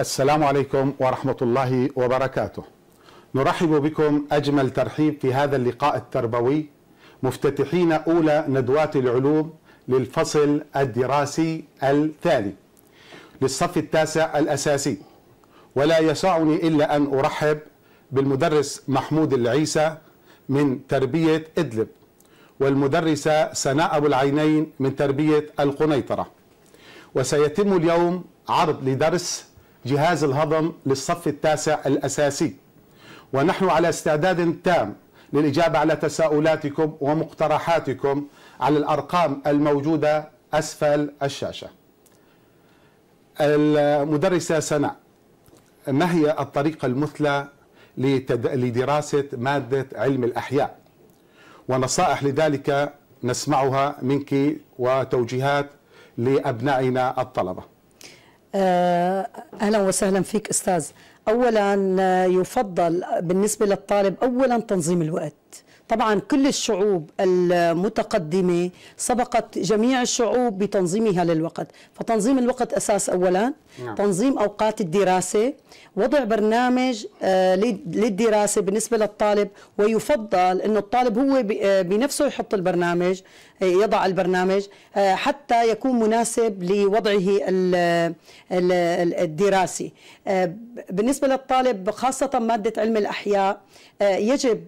السلام عليكم ورحمة الله وبركاته نرحب بكم أجمل ترحيب في هذا اللقاء التربوي مفتتحين أولى ندوات العلوم للفصل الدراسي الثاني للصف التاسع الأساسي ولا يسعني إلا أن أرحب بالمدرس محمود العيسى من تربية إدلب والمدرسة سناء أبو العينين من تربية القنيطرة وسيتم اليوم عرض لدرس جهاز الهضم للصف التاسع الأساسي ونحن على استعداد تام للإجابة على تساؤلاتكم ومقترحاتكم على الأرقام الموجودة أسفل الشاشة المدرسة سناء ما هي الطريقة المثلى لدراسة مادة علم الأحياء ونصائح لذلك نسمعها منك وتوجيهات لأبنائنا الطلبة آه، اهلا وسهلا فيك استاذ اولا آه، يفضل بالنسبه للطالب اولا تنظيم الوقت طبعا كل الشعوب المتقدمه سبقت جميع الشعوب بتنظيمها للوقت فتنظيم الوقت اساس اولا نعم. تنظيم اوقات الدراسه وضع برنامج آه، للدراسه بالنسبه للطالب ويفضل انه الطالب هو بنفسه يحط البرنامج يضع البرنامج آه، حتى يكون مناسب لوضعه الدراسي آه، بالنسبة للطالب خاصة مادة علم الأحياء آه، يجب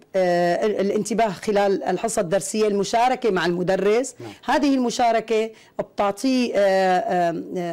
الانتباه خلال الحصة الدرسية المشاركة مع المدرس نعم. هذه المشاركة بتعطيه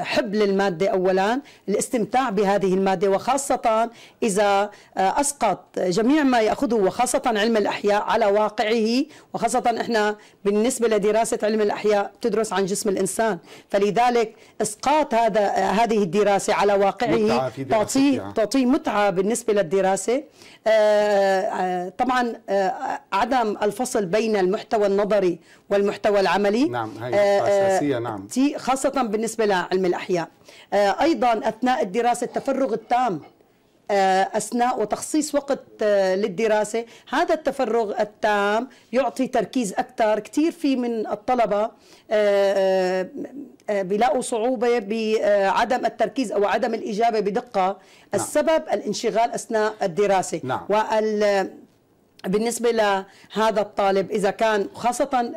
حب للمادة أولا الاستمتاع بهذه المادة وخاصة إذا أسقط جميع ما يأخذه وخاصة علم الأحياء على واقعه وخاصة إحنا بالنسبة لدراسة دراسة علم الأحياء تدرس عن جسم الإنسان فلذلك إسقاط هذا هذه الدراسة على واقعه تعطيه تعطيه متعة بالنسبة للدراسة آه، آه، طبعا آه، عدم الفصل بين المحتوى النظري والمحتوى العملي نعم هي أساسية نعم خاصة بالنسبة لعلم الأحياء أيضا أثناء الدراسة التفرغ التام آه، أثناء وتخصيص وقت آه، للدراسة هذا التفرغ التام يعطي تركيز أكثر كثير في من الطلبة آه، بيلاقوا صعوبة بعدم التركيز أو عدم الإجابة بدقة نعم. السبب الانشغال أثناء الدراسة نعم. وال بالنسبة لهذا الطالب إذا كان خاصة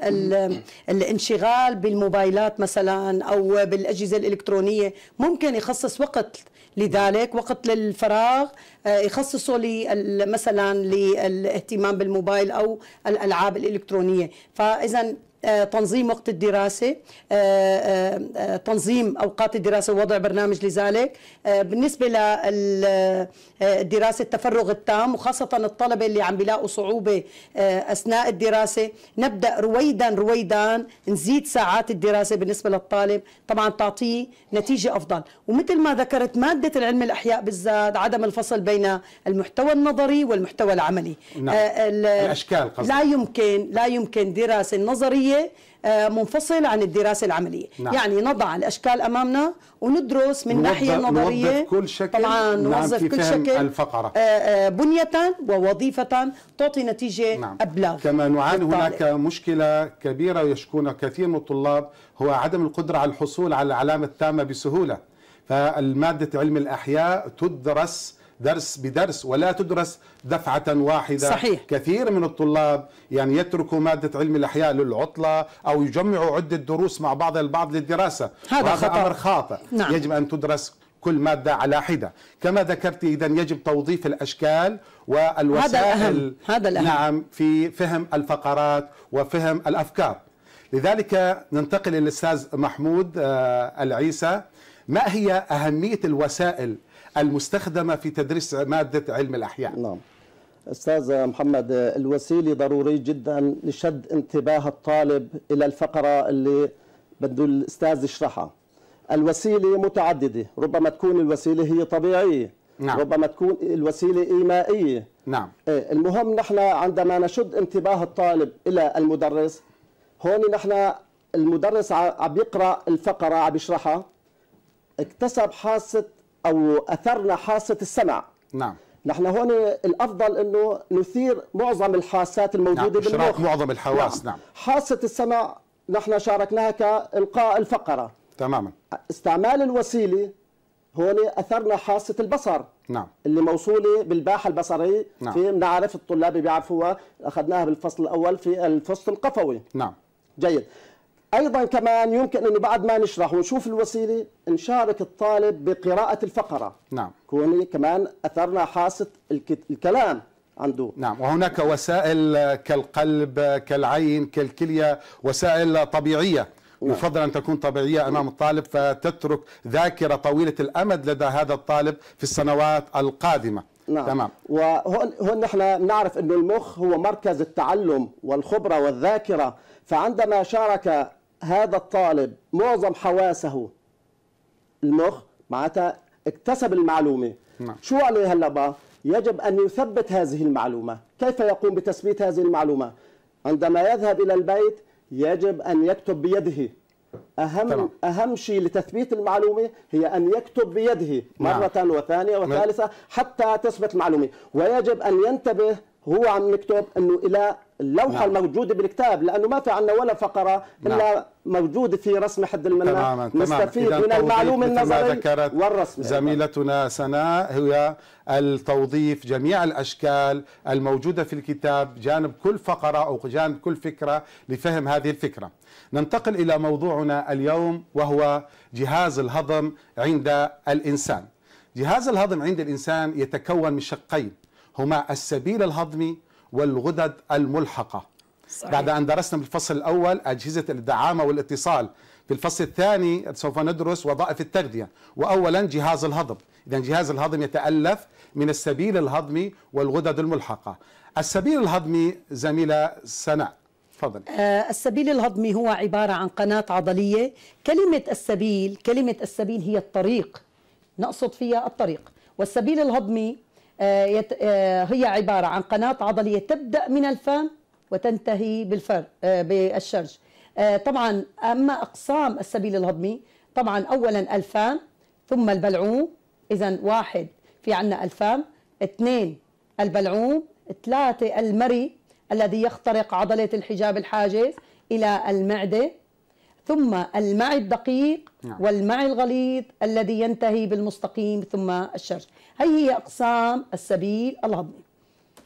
الانشغال بالموبايلات مثلا أو بالأجهزة الإلكترونية ممكن يخصص وقت لذلك وقت للفراغ آه، يخصصوا مثلا للاهتمام بالموبايل او الالعاب الالكترونيه فاذا آه، تنظيم وقت الدراسة آه، آه، تنظيم أوقات الدراسة ووضع برنامج لذلك بالنسبة للدراسة التفرغ التام وخاصة الطلبة اللي عم بيلاقوا صعوبة أثناء الدراسة نبدأ رويدا رويدا نزيد ساعات الدراسة بالنسبة للطالب طبعا تعطيه نتيجة أفضل ومثل ما ذكرت مادة العلم الأحياء بالذات عدم الفصل بين المحتوى النظري والمحتوى العملي نعم. الأشكال قصد. لا يمكن لا يمكن دراسة نظرية آه، منفصل عن الدراسه العمليه نعم. يعني نضع الاشكال امامنا وندرس من ناحيه نظريه نوظف كل شكل طبعا نعم، نوظف نعم كل شكل الفقره آه، آه، بنيه ووظيفه تعطي نتيجه نعم. ابلغ كما نعاني هناك مشكله كبيره ويشكون كثير من الطلاب هو عدم القدره على الحصول على العلامه التامه بسهوله فالماده علم الاحياء تدرس درس بدرس ولا تدرس دفعة واحدة صحيح. كثير من الطلاب يعني يتركوا مادة علم الأحياء للعطلة أو يجمعوا عدة دروس مع بعض البعض للدراسة هذا خطأ. أمر خاطئ نعم. يجب أن تدرس كل مادة على حدة كما ذكرت إذا يجب توظيف الأشكال والوسائل هذا الأهم. هذا الأهم. نعم في فهم الفقرات وفهم الأفكار لذلك ننتقل للأستاذ محمود آه، العيسى ما هي أهمية الوسائل المستخدمة في تدريس مادة علم الأحياء نعم استاذ محمد الوسيله ضروري جدا لشد انتباه الطالب الى الفقره اللي بده الاستاذ يشرحها الوسيله متعدده ربما تكون الوسيله هي طبيعيه نعم. ربما تكون الوسيله ايمائيه نعم إيه، المهم نحن عندما نشد انتباه الطالب الى المدرس هون نحن المدرس عم يقرا الفقره عم يشرحها اكتسب حاسه أو أثرنا حاسة السمع نعم نحن هون الافضل انه نثير معظم الحاسات الموجوده نعم. بالمخ معظم الحواس نعم. نعم حاسه السمع نحن شاركناها كالقاء الفقره تماما استعمال الوسيله هون اثرنا حاسه البصر نعم اللي موصوله بالباحه البصريه نعم. في بنعرف الطلاب بيعرفوها اخذناها بالفصل الاول في الفصل القفوي نعم جيد ايضا كمان يمكن انه بعد ما نشرح ونشوف الوسيله نشارك الطالب بقراءه الفقره نعم كوني كمان اثرنا حاسه الكلام عنده نعم وهناك وسائل كالقلب كالعين كالكليه وسائل طبيعيه يفضل نعم. ان تكون طبيعيه امام الطالب فتترك ذاكره طويله الامد لدى هذا الطالب في السنوات القادمه نعم تمام وهون هون نحن نعرف انه المخ هو مركز التعلم والخبره والذاكره فعندما شارك هذا الطالب معظم حواسه المخ معناتها اكتسب المعلومه نعم. شو عليه هلا بقى يجب ان يثبت هذه المعلومه كيف يقوم بتثبيت هذه المعلومه عندما يذهب الى البيت يجب ان يكتب بيده اهم طبعا. اهم شيء لتثبيت المعلومه هي ان يكتب بيده نعم. مره نعم. وثانيه وثالثه نعم. حتى تثبت المعلومه ويجب ان ينتبه هو عم يكتب انه الى اللوحه نعم. الموجوده بالكتاب لانه ما في عندنا ولا فقره نعم. الا موجود في رسم حد المنع تماما نستفيد من المعلومة النظرية والرسم زميلتنا سناء هي التوظيف جميع الاشكال الموجوده في الكتاب جانب كل فقره او جانب كل فكره لفهم هذه الفكره. ننتقل الى موضوعنا اليوم وهو جهاز الهضم عند الانسان. جهاز الهضم عند الانسان يتكون من شقين هما السبيل الهضمي والغدد الملحقة صحيح. بعد أن درسنا بالفصل الأول أجهزة الدعامة والاتصال في الفصل الثاني سوف ندرس وظائف التغذية وأولا جهاز الهضم إذا جهاز الهضم يتألف من السبيل الهضمي والغدد الملحقة السبيل الهضمي زميلة سناء تفضل آه، السبيل الهضمي هو عبارة عن قناة عضلية كلمة السبيل كلمة السبيل هي الطريق نقصد فيها الطريق والسبيل الهضمي آه، آه، هي عبارة عن قناة عضلية تبدأ من الفم وتنتهي بالفر آه، بالشرج طبعا أما أقسام السبيل الهضمي طبعا أولا الفم ثم البلعوم إذا واحد في عنا الفم اثنين البلعوم ثلاثة المري الذي يخترق عضلة الحجاب الحاجز إلى المعدة ثم المعي الدقيق نعم. والمعي الغليظ الذي ينتهي بالمستقيم ثم الشرج هي هي أقسام السبيل الهضمي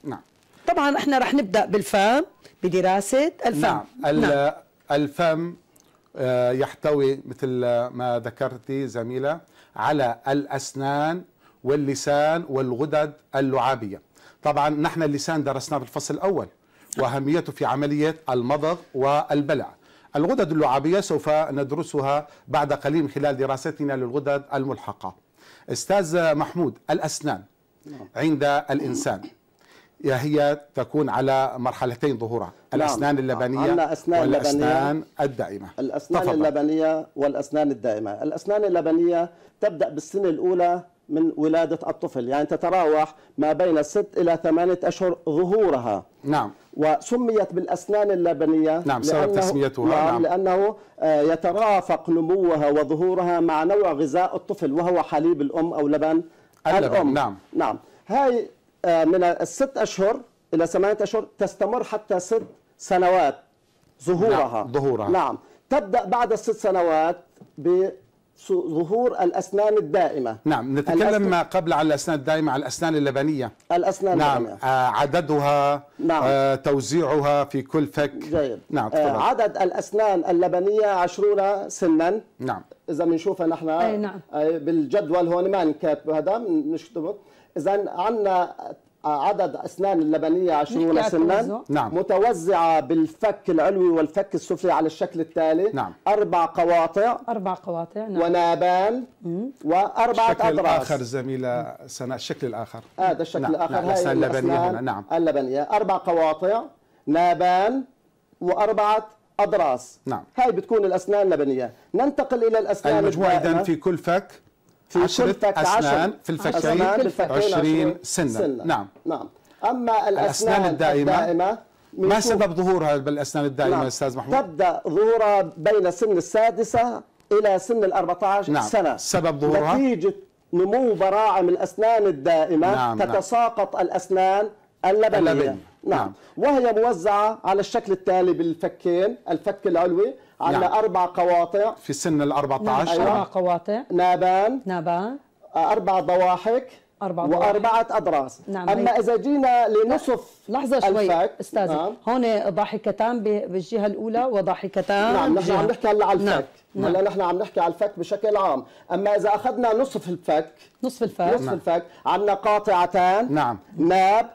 نعم طبعا احنا رح نبدأ بالفم بدراسة الفم نعم, نعم. الفم آه، يحتوي مثل ما ذكرتي زميلة على الأسنان واللسان والغدد اللعابية طبعا نحن اللسان درسناه في الفصل الأول وأهميته في عملية المضغ والبلع الغدد اللعابية سوف ندرسها بعد قليل خلال دراستنا للغدد الملحقة استاذ محمود الأسنان نعم. عند الإنسان هي تكون على مرحلتين ظهورها نعم. الأسنان اللبنية أسنان والأسنان اللبنية الدائمة الأسنان تفضل. اللبنية والأسنان الدائمة الأسنان اللبنية تبدأ بالسنة الأولى من ولادة الطفل يعني تتراوح ما بين الست إلى ثمانية أشهر ظهورها نعم وسميت بالأسنان اللبنية نعم سبب تسميتها نعم, نعم لأنه آه، يترافق نموها وظهورها مع نوع غذاء الطفل وهو حليب الأم أو لبن اللبن الأم نعم نعم هاي آه، من الست أشهر إلى ثمانية أشهر تستمر حتى ست سنوات نعم، ظهورها نعم ظهورها نعم تبدأ بعد الست سنوات ب ظهور الأسنان الدائمة نعم نتكلم الأسنان... ما قبل عن الأسنان الدائمة عن الأسنان اللبنية الأسنان نعم اللبنية. آه، عددها نعم. آه توزيعها في كل فك جيد نعم طبعا. آه عدد الأسنان اللبنية عشرون سنا نعم إذا بنشوفها نحن أي نعم. آه، بالجدول هون ما نكتب هذا بنكتبه إذا عندنا عدد أسنان اللبنية 20 سنا نعم. متوزعة بالفك العلوي والفك السفلي على الشكل التالي نعم. أربع قواطع أربع قواطع نعم. ونابان مم. اطراف الشكل الآخر زميلة سناء الشكل الآخر هذا آه الشكل نعم. نعم، الآخر نعم. هاي اللبنية هنا نعم اللبنية أربع قواطع نابان وأربعة أضراس نعم هاي بتكون الأسنان اللبنية ننتقل إلى الأسنان المجموعه إذا في كل فك في عشرة أسنان في الفكين, الفكين 20 سنة. سنة نعم نعم أما الأسنان, الأسنان الدائمة, الدائمة ما سبب ظهورها بالأسنان الدائمة نعم. أستاذ محمود؟ تبدأ ظهورها بين سن السادسة إلى سن ال 14 نعم. سنة سبب ظهورها؟ نتيجة نمو براعم الأسنان الدائمة نعم. نعم. تتساقط نعم. الأسنان اللبنية اللبن. نعم. نعم وهي موزعة على الشكل التالي بالفكين الفك العلوي عندنا نعم. أربع قواطع في سن ال 14 نعم. أيوة. أربع قواطع نابان نابان آه، أربع ضواحك أربع وأربعة أضراس نعم أما هي. إذا جينا لنصف لحظة شوي أستاذ نعم. هون ضاحكتان بالجهة الأولى وضاحكتان نعم نحن عم نحكي هلا على الفك نعم. نعم. هلا نحن عم نحكي على الفك بشكل عام أما إذا أخذنا نصف الفك نصف الفك نصف نعم. الفك. عندنا قاطعتان نعم ناب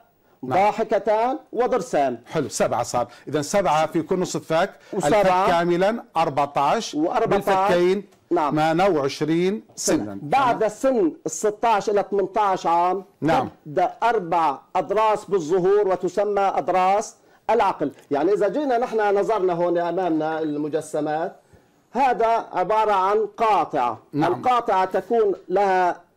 نعم. ضاحكتان وضرسان حلو سبعة صار إذا سبعة في كل نص الفك الفك كاملا 14 و14 بالفكين نعم 28 سنا سنة, سنة. بعد نعم. سن ال 16 إلى 18 عام نعم تبدأ أربع أضراس بالظهور وتسمى أضراس العقل يعني إذا جينا نحن نظرنا هون أمامنا المجسمات هذا عبارة عن قاطعة نعم. القاطعة تكون لها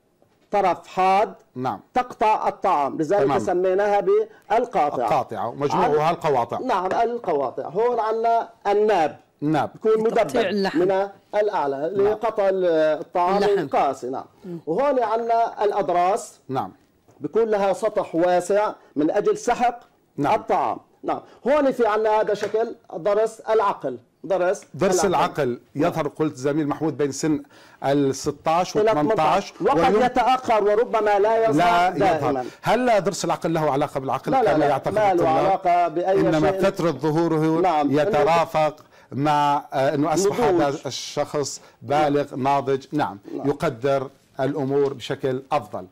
طرف حاد نعم تقطع الطعام لذلك تمام. سميناها بالقاطعة القاطعة مجموعها القواطع نعم القواطع هون عندنا الناب نعم يكون مدبب من الأعلى لقطع نعم. الطعام القاسي نعم وهون عندنا الأضراس نعم بيكون لها سطح واسع من أجل سحق نعم. الطعام نعم هون في عندنا هذا شكل ضرس العقل درس درس العقل, العقل. نعم. يظهر قلت زميل محمود بين سن ال 16 و 18 وقد يتاخر وربما لا يظهر لا يظهر هل لا درس العقل له علاقه بالعقل لا لا, لا يعتقد لا له علاقه باي شيء لا لا ظهوره نعم. يترافق مع آه، انه اصبح هذا الشخص بالغ ناضج نعم, نعم. يقدر الامور بشكل افضل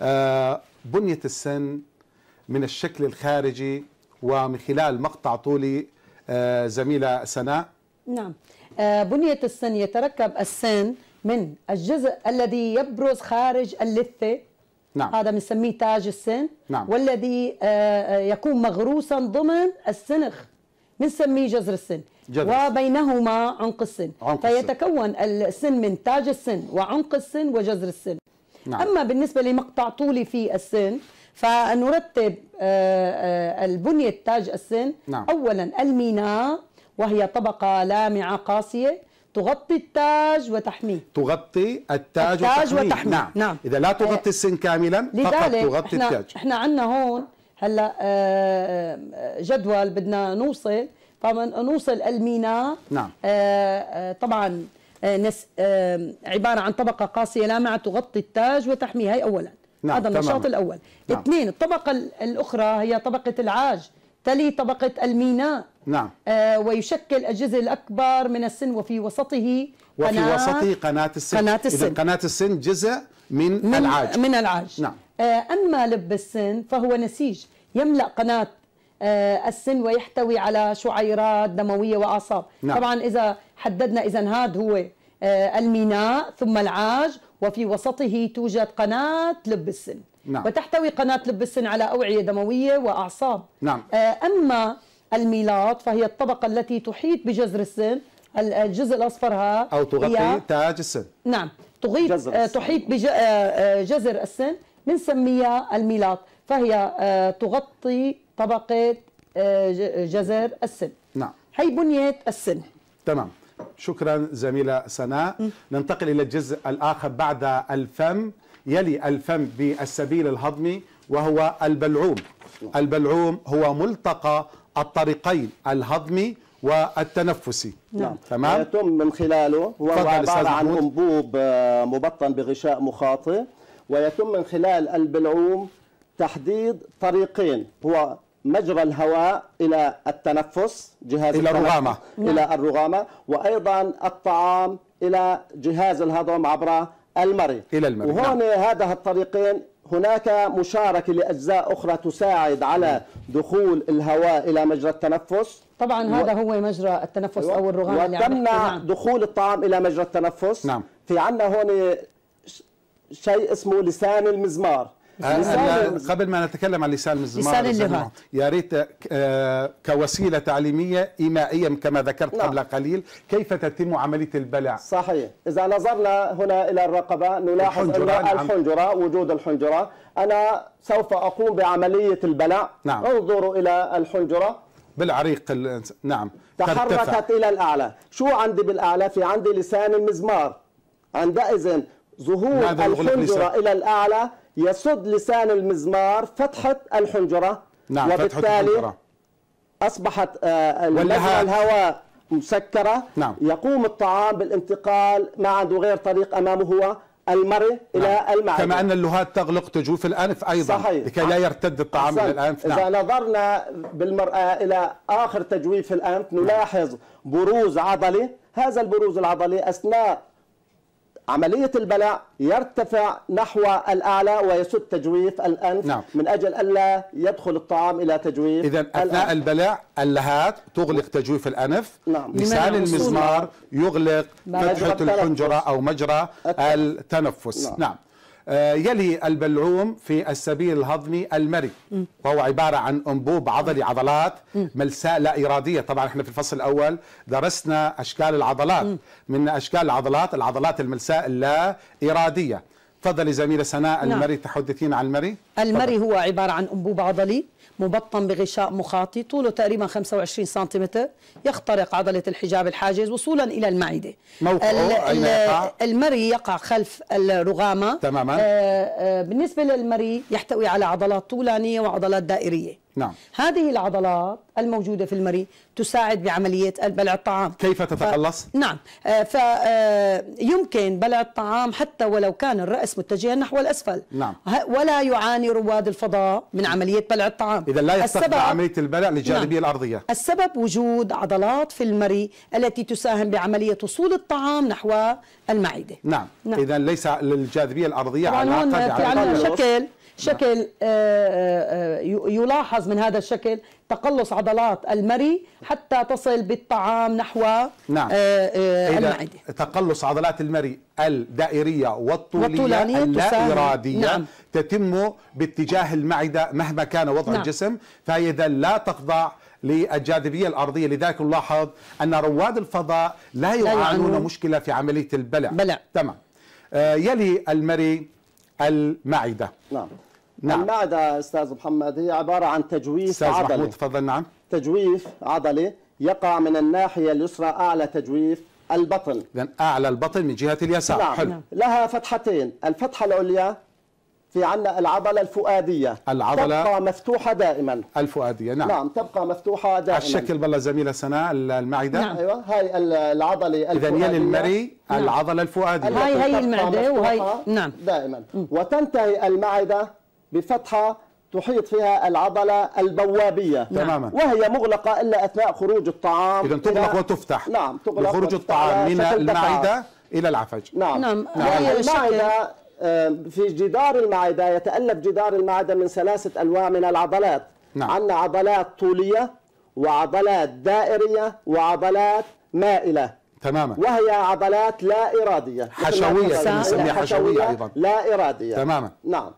آه، بنيه السن من الشكل الخارجي ومن خلال مقطع طولي آه، زميله سناء نعم آه، بنيه السن يتركب السن من الجزء الذي يبرز خارج اللثه نعم. هذا بنسميه تاج السن نعم. والذي آه، يكون مغروسا ضمن السنخ بنسميه جزر السن جذر. وبينهما عنق السن عنق فيتكون السن. السن من تاج السن وعنق السن وجزر السن نعم. أما بالنسبة لمقطع طولي في السن فنرتب آه، آه، البنية تاج السن نعم. أولا الميناء وهي طبقة لامعة قاسية تغطي التاج وتحميه تغطي التاج, التاج وتحميه, نعم. نعم إذا لا تغطي آه. السن كاملا فقط تغطي احنا التاج احنا عندنا هون هلا جدول بدنا نوصل فنوصل الميناء نعم طبعا عبارة عن طبقة قاسية لامعة تغطي التاج وتحميه هي أولا نعم هذا النشاط الاول نعم. اثنين الطبقه الاخرى هي طبقه العاج تلي طبقة الميناء نعم آه ويشكل الجزء الأكبر من السن وفي وسطه وفي قناة وسطه قناة السن قناة السن قناة السن جزء من, من العاج من العاج نعم آه أما لب السن فهو نسيج يملأ قناة آه السن ويحتوي على شعيرات دموية وأعصاب نعم. طبعا إذا حددنا إذا هذا هو آه، الميناء ثم العاج وفي وسطه توجد قناة لب السن نعم. وتحتوي قناة لب السن على أوعية دموية وأعصاب نعم. آه، أما الميلاط فهي الطبقة التي تحيط بجزر السن الجزء الأصفر ها أو تغطي تاج السن نعم تغيط آه، تحيط بجزر آه، السن بنسميها الميلاط فهي تغطي طبقة جزر السن نعم هي بنية السن تمام شكرا زميلة سناء ننتقل إلى الجزء الآخر بعد الفم يلي الفم بالسبيل الهضمي وهو البلعوم البلعوم هو ملتقى الطريقين الهضمي والتنفسي نعم. تمام يتم آه، من خلاله هو عبارة عن أنبوب آه، مبطن بغشاء مخاطي ويتم من خلال البلعوم تحديد طريقين هو مجرى الهواء الى التنفس جهاز الى الرغامه الى الرغامه وايضا الطعام الى جهاز الهضم عبر المري الى المري نعم. وهون نعم. هذا الطريقين هناك مشاركة لأجزاء أخرى تساعد على دخول الهواء إلى مجرى التنفس طبعا و... هذا هو مجرى التنفس أيوة. أو الرغام اللي وتمنع دخول الطعام إلى مجرى التنفس نعم في عندنا هون شيء اسمه لسان المزمار آه، قبل ما نتكلم عن لسان المزمار لسان يا ريت آه، كوسيله تعليميه ايمائيه كما ذكرت نعم. قبل قليل كيف تتم عمليه البلع صحيح اذا نظرنا هنا الى الرقبه نلاحظ الحنجره, نعم. الحنجرة وجود الحنجره انا سوف اقوم بعمليه البلع نعم. انظروا الى الحنجره بالعريق نعم تحركت الى الاعلى شو عندي بالاعلى في عندي لسان المزمار عندئذ ظهور الحنجره الى الاعلى يسد لسان المزمار فتحة الحنجرة نعم وبالتالي فتحة الحنجرة. أصبحت آه, آه، الهواء مسكرة نعم. يقوم الطعام بالانتقال ما عنده غير طريق أمامه هو المري نعم. الى المعده كما ان اللهات تغلق تجوف الانف ايضا صحيح. لكي لا يرتد الطعام الى الانف نعم. اذا نظرنا بالمراه الى اخر تجويف الانف نلاحظ بروز عضلي هذا البروز العضلي اثناء عملية البلع يرتفع نحو الأعلى ويسد تجويف الأنف نعم. من أجل ألا يدخل الطعام إلى تجويف إذا أثناء البلع اللهات تغلق تجويف الأنف نعم. لسان المزمار يغلق فتحة الحنجرة أو مجرى التنفس نعم, نعم. آه، يلي البلعوم في السبيل الهضمي المري وهو عبارة عن أنبوب عضلي عضلات ملساء لا إرادية طبعا احنا في الفصل الأول درسنا أشكال العضلات من أشكال العضلات العضلات الملساء اللا إرادية تفضلي زميلة سناء نعم. المري تحدثين عن المري المري هو عبارة عن أنبوب عضلي مبطن بغشاء مخاطي طوله تقريبا 25 سنتيمتر يخترق عضلة الحجاب الحاجز وصولا إلى المعدة موقعه أين يقع؟ المري يقع خلف الرغامة تماما آه، آه، بالنسبة للمري يحتوي على عضلات طولانية وعضلات دائرية نعم هذه العضلات الموجودة في المري تساعد بعملية بلع الطعام كيف تتقلص؟ نعم. آه، ف... نعم فيمكن بلع الطعام حتى ولو كان الرأس متجها نحو الأسفل نعم ولا يعاني رواد الفضاء من عملية بلع الطعام طبعا اذا لا يستخدم عمليه البلع للجاذبيه نعم. الارضيه السبب وجود عضلات في المري التي تساهم بعمليه وصول الطعام نحو المعده نعم, نعم. اذا ليس للجاذبيه الارضيه علاقه طبعا هون في عندنا شكل شكل آه، آه، آه، يلاحظ من هذا الشكل تقلص عضلات المري حتى تصل بالطعام نحو نعم. المعدة تقلص عضلات المري الدائرية والطولية, والطولانية اللا إرادية نعم. تتم باتجاه المعدة مهما كان وضع نعم. الجسم فهي إذا لا تخضع للجاذبيه الارضيه لذلك نلاحظ ان رواد الفضاء لا يعانون مشكله في عمليه البلع بلع. تمام يلي المري المعدة نعم نعم المعدة أستاذ محمد هي عبارة عن تجويف أستاذ عضلي أستاذ محمود تفضل نعم تجويف عضلي يقع من الناحية اليسرى أعلى تجويف البطن إذا أعلى البطن من جهة اليسار نعم. حلو. نعم. لها فتحتين الفتحة العليا في عنا العضلة الفؤادية العضلة تبقى مفتوحة دائما الفؤادية نعم نعم تبقى مفتوحة دائما على الشكل بالله زميلة سناء المعدة نعم ايوه هاي العضلة الفؤادية إذا المري نعم. العضلة الفؤادية هاي هي المعدة وهي أيوة، نعم دائما م. وتنتهي المعدة بفتحة تحيط فيها العضلة البوابية نعم. تماما وهي مغلقة إلا أثناء خروج الطعام إذا تغلق وتفتح نعم تغلق لخروج الطعام من المعدة إلى العفج نعم نعم, نعم. المعدة آه، في جدار المعدة يتألف جدار المعدة من ثلاثة أنواع من العضلات نعم. عندنا عضلات طولية وعضلات دائرية وعضلات مائلة تماما وهي عضلات لا إرادية حشوية حشوية, حشوية أيضا لا إرادية تماما نعم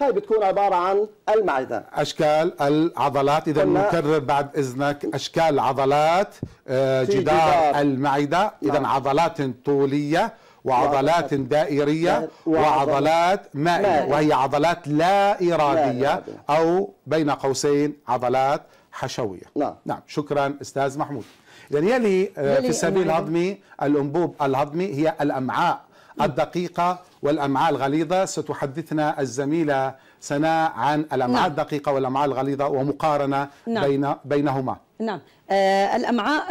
هاي بتكون عبارة عن المعدة أشكال العضلات إذا نكرر بعد إذنك أشكال عضلات آه، جدار, جدار المعدة إذا نعم. عضلات طولية وعضلات دائرية وعضلات مائية وهي عضلات لا إرادية أو بين قوسين عضلات حشوية نعم, نعم. شكرا أستاذ محمود يعني يلي في السبيل الهضمي الأنبوب الهضمي هي الأمعاء نعم. الدقيقة والأمعاء الغليظة ستحدثنا الزميلة سناء عن الأمعاء نعم. الدقيقة والأمعاء الغليظة ومقارنة نعم. بين بينهما نعم آه الأمعاء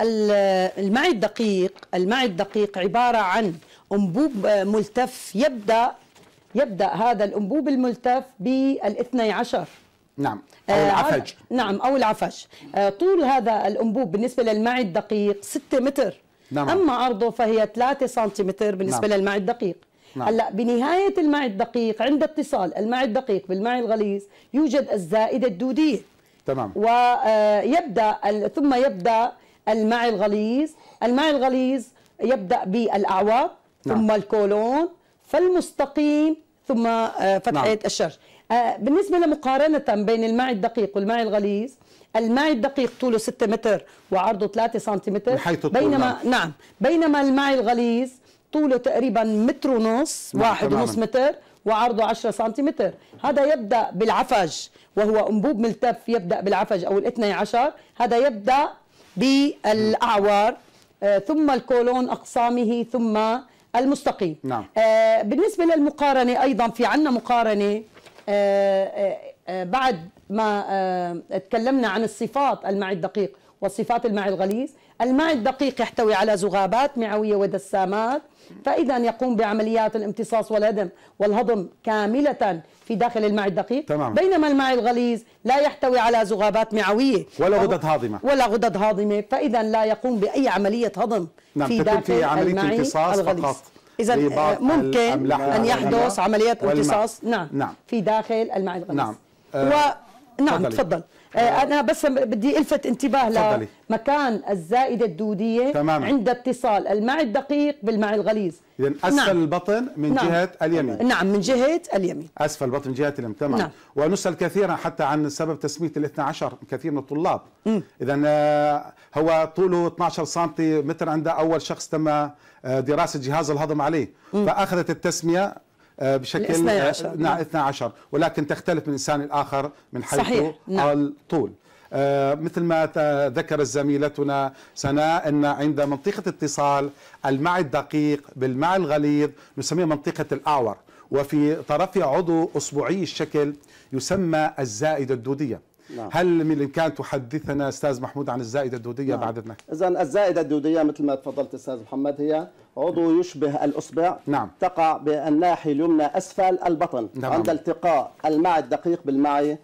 المعي الدقيق المعي الدقيق عبارة عن أنبوب آه، ملتف يبدأ يبدأ هذا الأنبوب الملتف بالاثني عشر نعم آه، أو آه العفج نعم أو العفج آه طول هذا الأنبوب بالنسبة للمعي الدقيق 6 متر نعم. أما عرضه فهي 3 سنتيمتر بالنسبة نعم. للمعي الدقيق نعم. هلا بنهايه المعي الدقيق عند اتصال المعي الدقيق بالمعي الغليظ يوجد الزائده الدوديه تمام ويبدا آه، ثم يبدا المعي الغليظ المعي الغليظ يبدا بالاعواق نعم. ثم الكولون فالمستقيم ثم آه، فتحة نعم. الشرج آه، بالنسبة لمقارنة بين المعي الدقيق والمعي الغليظ المعي الدقيق طوله 6 متر وعرضه 3 سنتيمتر بينما نعم. نعم بينما المعي الغليظ طوله تقريبا متر ونص نعم. واحد ونص متر وعرضه 10 سنتيمتر هذا يبدأ بالعفج وهو أنبوب ملتف يبدأ بالعفج أو الاثني عشر هذا يبدأ بالأعوار آه، ثم الكولون أقسامه ثم المستقيم نعم. آه بالنسبة للمقارنة أيضا في عنا مقارنة آه آه, آه، بعد ما آه تكلمنا عن الصفات المعي الدقيق وصفات المعي الغليظ المعي الدقيق يحتوي على زغابات معوية ودسامات فإذا يقوم بعمليات الامتصاص والهدم والهضم كاملة في داخل المعي الدقيق تمام. بينما المعي الغليظ لا يحتوي على زغابات معوية ولا غدد هاضمة ولا غدد هاضمة فإذا لا يقوم بأي عملية هضم نعم في داخل المعي الغليظ إذا آه، ممكن أن يحدث عملية امتصاص نعم, نعم في داخل المعي الغليظ نعم. أه نعم تفضل آه، انا بس بدي الفت انتباه لمكان الزائده الدوديه تماما. عند اتصال المعي الدقيق بالمعي الغليظ اذا نعم. اسفل نعم. البطن من نعم. جهه اليمين نعم من جهه اليمين اسفل البطن من جهه اليمين تمام نعم. ونسال كثيرا حتى عن سبب تسميه ال12 كثير من الطلاب اذا آه، هو طوله 12 سم متر عند اول شخص تم آه، دراسه جهاز الهضم عليه مم. فاخذت التسميه آه، بشكل نعم آه، 12 ولكن تختلف من انسان الاخر من حيث صحيح. نعم. الطول آه، مثل ما ذكرت زميلتنا سناء ان عند منطقه اتصال المع الدقيق بالمع الغليظ نسميه منطقه الاعور وفي طرف عضو اصبعي الشكل يسمى الزائده الدوديه نعم. هل من الامكان تحدثنا استاذ محمود عن الزائده الدوديه نعم. بعد اذنك اذا الزائده الدوديه مثل ما تفضلت استاذ محمد هي عضو يشبه الاصبع نعم. تقع بالناحيه اليمنى اسفل البطن نعم. نعم. عند التقاء المعي الدقيق بالمعي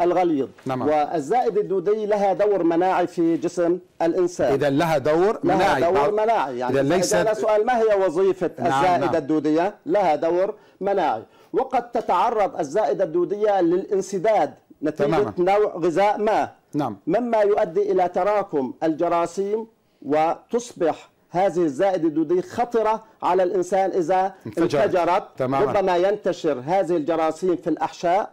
الغليظ نعم. والزائده الدودي لها دور مناعي في جسم الانسان اذا لها دور مناعي لها دور مناعي يعني اذا ليس إذا سؤال ما هي وظيفه نعم الزائده نعم. الدوديه لها دور مناعي وقد تتعرض الزائده الدوديه للانسداد نتيجة نوع غذاء ما نعم. مما يؤدي إلى تراكم الجراثيم وتصبح هذه الزائدة الدودية خطرة على الإنسان إذا انفجرت, انفجرت. تماما. ربما ينتشر هذه الجراثيم في الأحشاء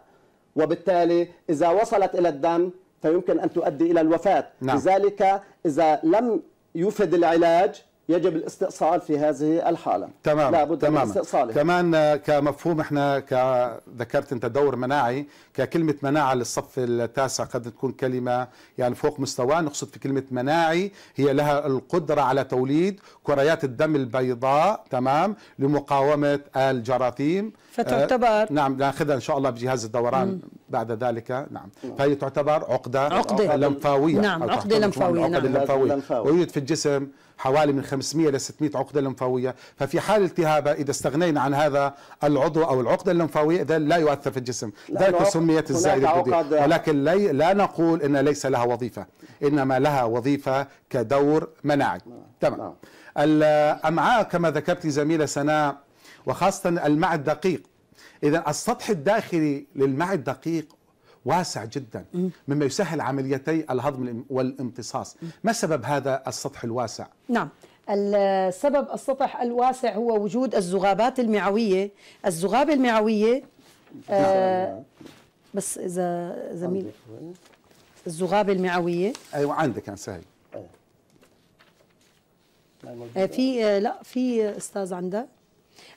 وبالتالي إذا وصلت إلى الدم فيمكن أن تؤدي إلى الوفاة نعم. لذلك إذا لم يفد العلاج يجب الاستئصال في هذه الحاله تمام لا بد تمام. من استئصاله كمان كمفهوم احنا ذكرت انت دور مناعي ككلمه مناعه للصف التاسع قد تكون كلمه يعني فوق مستواه نقصد في كلمه مناعي هي لها القدره على توليد كريات الدم البيضاء تمام لمقاومه الجراثيم فتعتبر آه نعم ناخذها ان شاء الله بجهاز الدوران مم. بعد ذلك نعم فهي تعتبر عقده عقده لمفاويه نعم عقده لمفاويه نعم عقده لمفاويه ويوجد في الجسم حوالي من 500 ل 600 عقدة لمفاوية ففي حال التهابها إذا استغنينا عن هذا العضو أو العقدة اللمفاوية إذا لا يؤثر في الجسم ذلك سميت الزائدة الجديد يعني. ولكن لا نقول إن ليس لها وظيفة إنما لها وظيفة كدور مناعي نعم. تمام نعم. الأمعاء كما ذكرت زميلة سناء وخاصة المع الدقيق إذا السطح الداخلي للمع الدقيق واسع جدا مما يسهل عمليتي الهضم والامتصاص ما سبب هذا السطح الواسع؟ نعم السبب السطح الواسع هو وجود الزغابات المعوية الزغابة المعوية آه نعم. بس إذا زميل الزغابة المعوية أيوة عندك أنا سهل آه، في آه، لا في استاذ عندك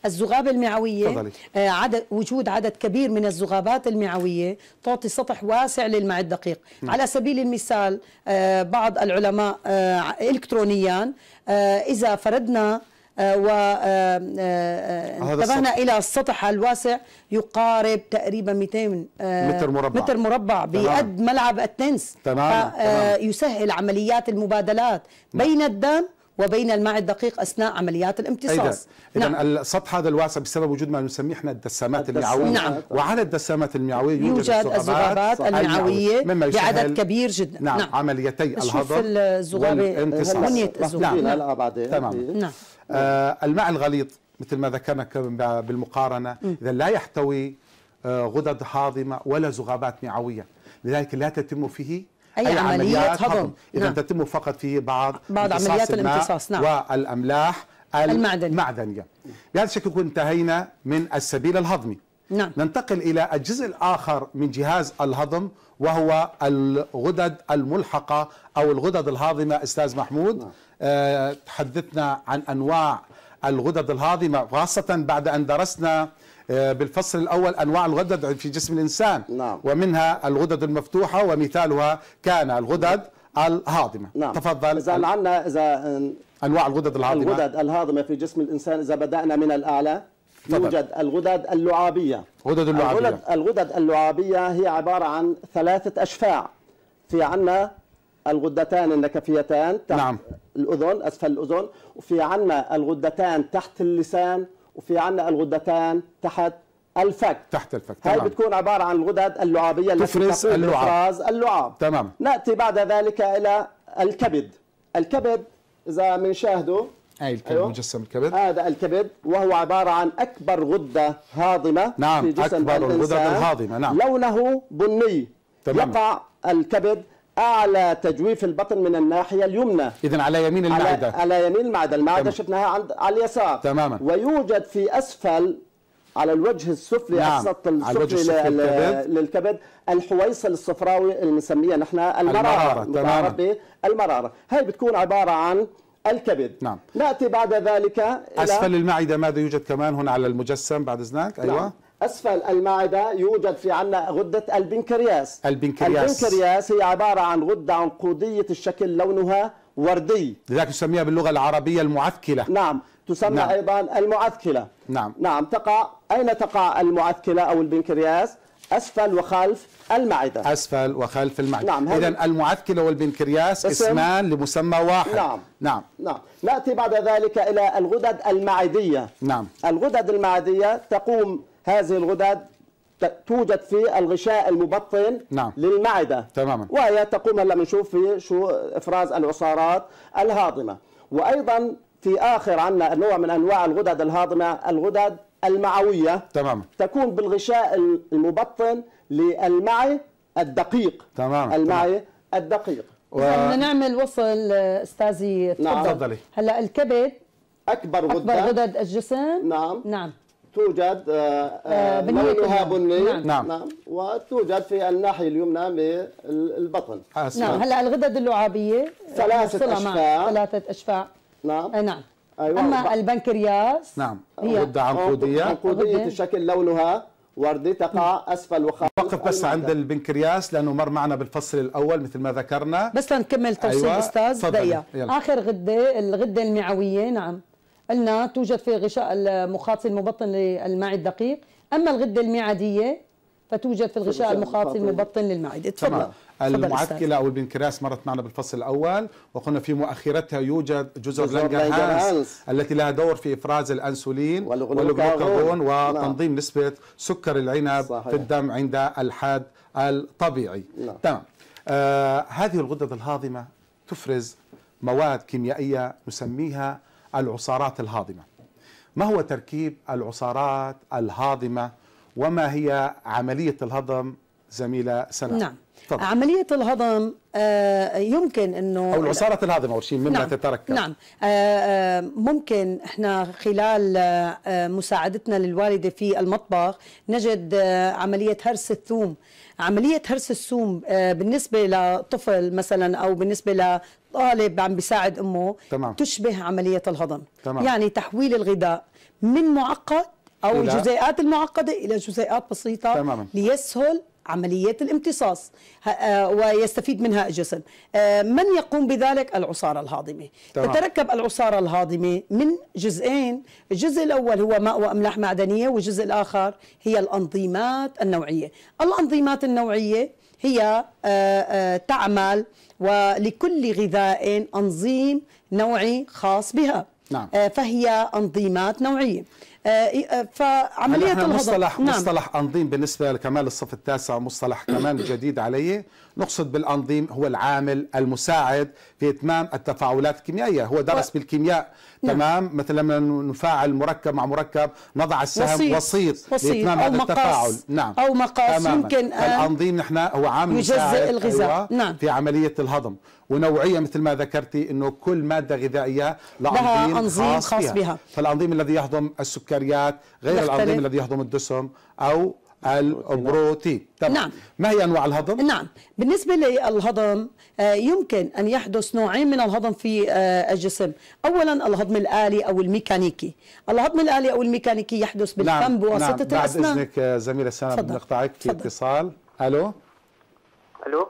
الزغاب المعوية آه عدد وجود عدد كبير من الزغابات المعوية تعطي سطح واسع للماء الدقيق م. نعم. على سبيل المثال آه، بعض العلماء آه، إلكترونيا آه، إذا فردنا و انتبهنا الى السطح الواسع يقارب تقريبا 200 متر مربع متر مربع بقد ملعب التنس تمام. يسهل عمليات المبادلات نعم. بين الدم وبين الماء الدقيق اثناء عمليات الامتصاص اذا نعم. السطح هذا الواسع بسبب وجود ما نسميه احنا الدسامات المعويه نعم. وعلى الدسامات المعويه يوجد, الزغابات الذبابات مما بعدد كبير جدا نعم, نعم. عمليتي الهضم والامتصاص بنيه نعم. نعم. نعم. نعم. تمام نعم. آه الماء الغليظ مثل ما ذكرنا بالمقارنه اذا لا يحتوي آه، غدد هاضمه ولا زغابات معويه لذلك لا تتم فيه أي, أي عمليات هضم, هضم. إذا نعم. تتم فقط في بعض بعض عمليات الامتصاص نعم والأملاح المعدنية المعدنية بهذا الشكل نكون انتهينا من السبيل الهضمي نعم. ننتقل إلى الجزء الآخر من جهاز الهضم وهو الغدد الملحقة أو الغدد الهاضمة أستاذ محمود نعم. أه تحدثنا عن أنواع الغدد الهاضمة خاصة بعد أن درسنا آه، بالفصل الاول انواع الغدد في جسم الانسان نعم. ومنها الغدد المفتوحه ومثالها كان الغدد الهاضمه نعم. تفضل اذا عندنا اذا انواع الغدد الهاضمه الغدد الهاضمه في جسم الانسان اذا بدانا من الاعلى فضل. يوجد الغدد اللعابيه غدد اللعابيه الغدد, الغدد اللعابيه هي عباره عن ثلاثه اشفاع في عندنا الغدتان النكفيتان تحت نعم. الأذن أسفل الأذن وفي عنا الغدتان تحت اللسان وفي عندنا الغدتان تحت الفك تحت الفك هاي تمام. بتكون عبارة عن الغدد اللعابية التي تفرز اللعاب اللعاب تمام نأتي بعد ذلك إلى الكبد الكبد إذا بنشاهده اي الكبد أيوه. مجسم الكبد هذا الكبد وهو عباره عن اكبر غده هاضمه نعم في جسم اكبر الغدد الهاضمه نعم لونه بني تمام. يقع الكبد اعلى تجويف البطن من الناحيه اليمنى اذا على يمين المعده على, على يمين المعده المعده تمام. شفناها عند على اليسار تماما ويوجد في اسفل على الوجه السفلي نعم. السطح السفلي للكبد. للكبد الحويصل الصفراوي اللي بنسميها نحن المراره المراره المراره هي بتكون عباره عن الكبد نعم ناتي بعد ذلك الى اسفل المعده ماذا يوجد كمان هنا على المجسم بعد اذنك ايوه نعم. أسفل المعدة يوجد في عنا غدة البنكرياس البنكرياس البنكرياس هي عبارة عن غدة عنقودية الشكل لونها وردي لذلك تسميها باللغة العربية المعثكلة نعم تسمى نعم. أيضا المعثكلة نعم نعم تقع أين تقع المعثكلة أو البنكرياس أسفل وخلف المعدة أسفل وخلف المعدة نعم إذا المعثكلة والبنكرياس اسم اسمان لمسمى واحد نعم نعم نعم نأتي بعد ذلك إلى الغدد المعدية نعم الغدد المعدية تقوم هذه الغدد توجد في الغشاء المبطن نعم. للمعدة تماما وهي تقوم هلا بنشوف في شو افراز العصارات الهاضمة وأيضا في آخر عندنا نوع من أنواع الغدد الهاضمة الغدد المعوية تماما تكون بالغشاء المبطن للمعي الدقيق تماما المعي تمام. الدقيق و... بدنا نعمل وصل استاذي نعم. تفضل نعم. هلا الكبد اكبر غدد اكبر غدد الجسم نعم نعم توجد آه، آه، آه، لونها بني نعم. نعم. نعم وتوجد في الناحيه اليمنى بالبطن نعم هلا الغدد اللعابيه ثلاثه اشفاع ثلاثه اشفاع نعم نعم أيوة. اما البنكرياس نعم هي غده عنقوديه عنقوديه الشكل لونها وردي تقع اسفل وخارج وقف بس عند البنكرياس لانه مر معنا بالفصل الاول مثل ما ذكرنا بس لنكمل توصيل أيوة. استاذ دقيقه اخر غده الغده المعويه نعم قلنا توجد في غشاء المخاطي المبطن للمعي الدقيق أما الغدة المعدية فتوجد في الغشاء المخاطي المبطن للمعدة تفضل المعكلة أو البنكرياس مرت معنا بالفصل الأول وقلنا في مؤخرتها يوجد جزر هانس التي لها دور في إفراز الأنسولين والغلوكاغون وتنظيم لا. نعم. نسبة سكر العنب صحيح. في الدم عند الحاد الطبيعي نعم. تمام آه هذه الغدة الهاضمة تفرز مواد كيميائية نسميها العصارات الهاضمة ما هو تركيب العصارات الهاضمة وما هي عملية الهضم زميلة سنة نعم طبعا. عملية الهضم آه، يمكن انه او العصارة الهضم اول شيء مما نعم. تتركب نعم آه، آه، ممكن احنا خلال مساعدتنا للوالدة في المطبخ نجد عملية هرس الثوم عملية هرس الثوم بالنسبة لطفل مثلا او بالنسبة ل طالب عم بيساعد امه تمام. تشبه عمليه الهضم تمام. يعني تحويل الغذاء من معقد او الجزيئات المعقده الى جزيئات بسيطه تماما. ليسهل عمليات الامتصاص آه، ويستفيد منها الجسم آه، من يقوم بذلك العصارة الهاضمة طبعا. تتركب العصارة الهاضمة من جزئين الجزء الأول هو ماء وأملاح معدنية والجزء الآخر هي الأنظيمات النوعية الأنظيمات النوعية هي آه، تعمل ولكل غذاء أنظيم نوعي خاص بها نعم. فهي أنظيمات نوعية آه، آه، فعمليه الهضم مصطلح نعم. مصطلح انظيم بالنسبه لكمال الصف التاسع مصطلح كمان جديد علي نقصد بالانظيم هو العامل المساعد في اتمام التفاعلات الكيميائيه هو درس و... بالكيمياء نعم. تمام مثل لما نفاعل مركب مع مركب نضع السهم وسيط, وسيط, وسيط. لاتمام هذا التفاعل نعم او مقاس تماما. يمكن آه، الانظيم نحن هو عامل مساعد الغذاء أيوة نعم. في عمليه الهضم ونوعيه مثل ما ذكرتي انه كل ماده غذائيه لها انظيم خاص, خاص بها. بها فالانظيم الذي يهضم السكر السكريات غير العظيم الذي يهضم الدسم او نعم. البروتين طبعا. نعم ما هي انواع الهضم؟ نعم بالنسبه للهضم آه، يمكن ان يحدث نوعين من الهضم في آه، الجسم، اولا الهضم الالي او الميكانيكي، الهضم الالي او الميكانيكي يحدث نعم. بالفم نعم. بواسطه نعم. الاسنان بعد اذنك آه، زميله سنه بنقطعك في فضل. اتصال الو الو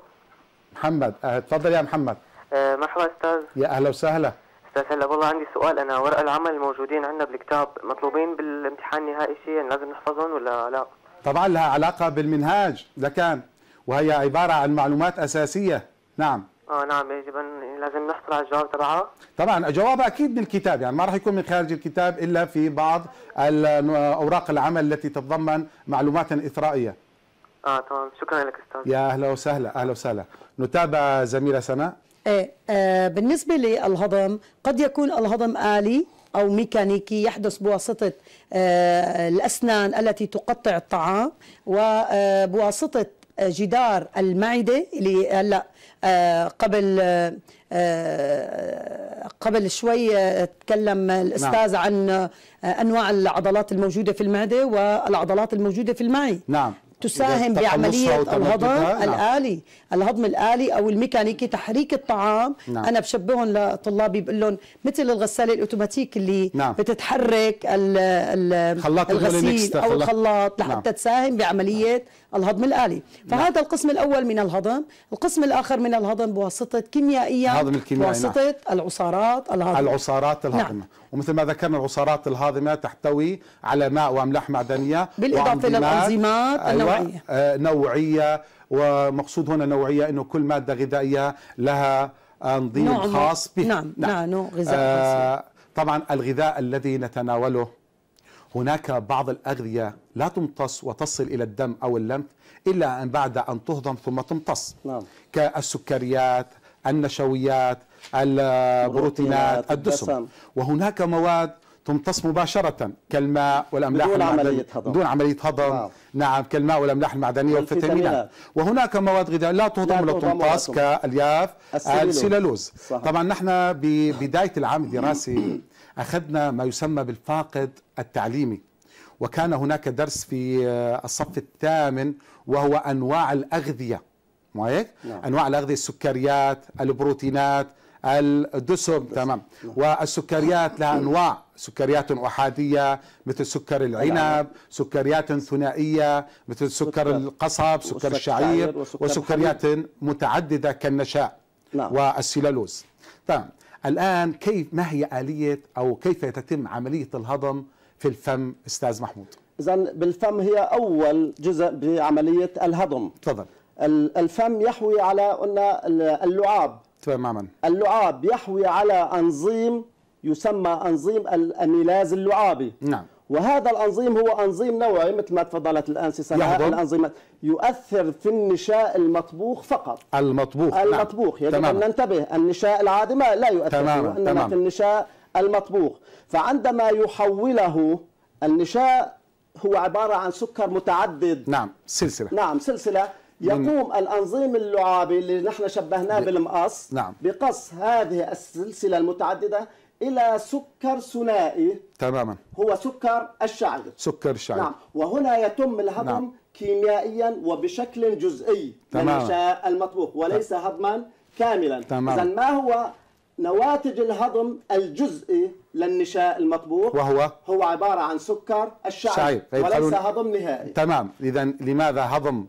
محمد تفضل يا محمد مرحبا استاذ يا اهلا وسهلا استاذ هلا والله عندي سؤال انا ورق العمل الموجودين عندنا بالكتاب مطلوبين بالامتحان النهائي شيء يعني لازم نحفظهم ولا لا؟ طبعا لها علاقه بالمنهاج لكان وهي عباره عن معلومات اساسيه نعم اه نعم يجب ان لازم نحصل على الجواب تبعها طبعا جوابها اكيد من الكتاب يعني ما راح يكون من خارج الكتاب الا في بعض اوراق العمل التي تتضمن معلومات اثرائيه اه تمام شكرا لك استاذ يا اهلا وسهلا اهلا وسهلا نتابع زميله سناء إيه آه بالنسبة للهضم قد يكون الهضم آلي أو ميكانيكي يحدث بواسطة آه الأسنان التي تقطع الطعام وبواسطة آه، آه، جدار المعدة اللي هلا آه، قبل قبل شوي تكلم الأستاذ نعم. عن أنواع العضلات الموجودة في المعدة والعضلات الموجودة في المعي نعم تساهم بعملية الهضم نعم. الآلي نعم. الهضم الآلي أو الميكانيكي تحريك الطعام نعم. أنا بشبههم لطلابي بقول لهم مثل الغسالة الأوتوماتيك اللي نعم. بتتحرك ال ال الغسيل أو الخلاط لحتى نعم. تساهم بعملية نعم. الهضم الآلي فهذا نعم. القسم الأول من الهضم القسم الآخر من الهضم بواسطة كيميائيا هضم نعم. بواسطة نعم. العصارات الهاضمة العصارات الهاضمة نعم. ومثل ما ذكرنا العصارات الهاضمة تحتوي على ماء وأملاح معدنية بالإضافة للأنزيمات أيوة. آه، نوعية ومقصود هنا نوعية أنه كل مادة غذائية لها نظام نوع خاص به نعم نعم, نعم. غذاء آه طبعا الغذاء الذي نتناوله هناك بعض الأغذية لا تمتص وتصل إلى الدم أو اللمف إلا أن بعد أن تهضم ثم تمتص نعم. كالسكريات النشويات البروتينات الدسم وهناك مواد تمتص مباشرة كالماء والأملاح بدون عملية هضم بدون عملية هضم نعم, نعم كالماء والأملاح المعدنية والفيتامينات وهناك مواد غذائية لا تهضم ولا تمتص كالياف السيلولوز طبعا نحن ببداية العام الدراسي أخذنا ما يسمى بالفاقد التعليمي وكان هناك درس في آه، الصف الثامن وهو أنواع الأغذية مو هيك؟ نعم. أنواع الأغذية السكريات البروتينات الدسم تمام نعم. والسكريات لها أنواع سكريات أحادية مثل سكر العنب سكريات ثنائية مثل سكر القصب سكر الشعير وسكريات متعددة كالنشاء نعم. والسيلالوز طيب. الآن كيف ما هي آلية أو كيف يتم عملية الهضم في الفم أستاذ محمود إذا بالفم هي أول جزء بعملية الهضم تفضل الفم يحوي على قلنا اللعاب تماما اللعاب يحوي على أنظيم يسمى أنظيم الأميلاز اللعابي نعم وهذا الأنظيم هو أنظيم نوعي مثل ما تفضلت الآن الأنظمة يؤثر في النشاء المطبوخ فقط المطبوخ نعم. المطبوخ نعم. يجب تمام. أن ننتبه النشاء العادي ما لا يؤثر تماما. إنما تمام. في النشاء المطبوخ فعندما يحوله النشاء هو عبارة عن سكر متعدد نعم سلسلة نعم سلسلة يقوم الأنظيم اللعابي اللي نحن شبهناه بالمقص نعم. بقص هذه السلسلة المتعددة إلى سكر ثنائي تماما هو سكر الشعير سكر الشعير نعم وهنا يتم الهضم نعم. كيميائيا وبشكل جزئي تماما المطبوخ وليس هضما كاملا تماما إذا ما هو نواتج الهضم الجزئي للنشاء المطبوخ وهو هو عبارة عن سكر الشعير شعير. طيب، وليس هضم نهائي تمام إذا لماذا هضم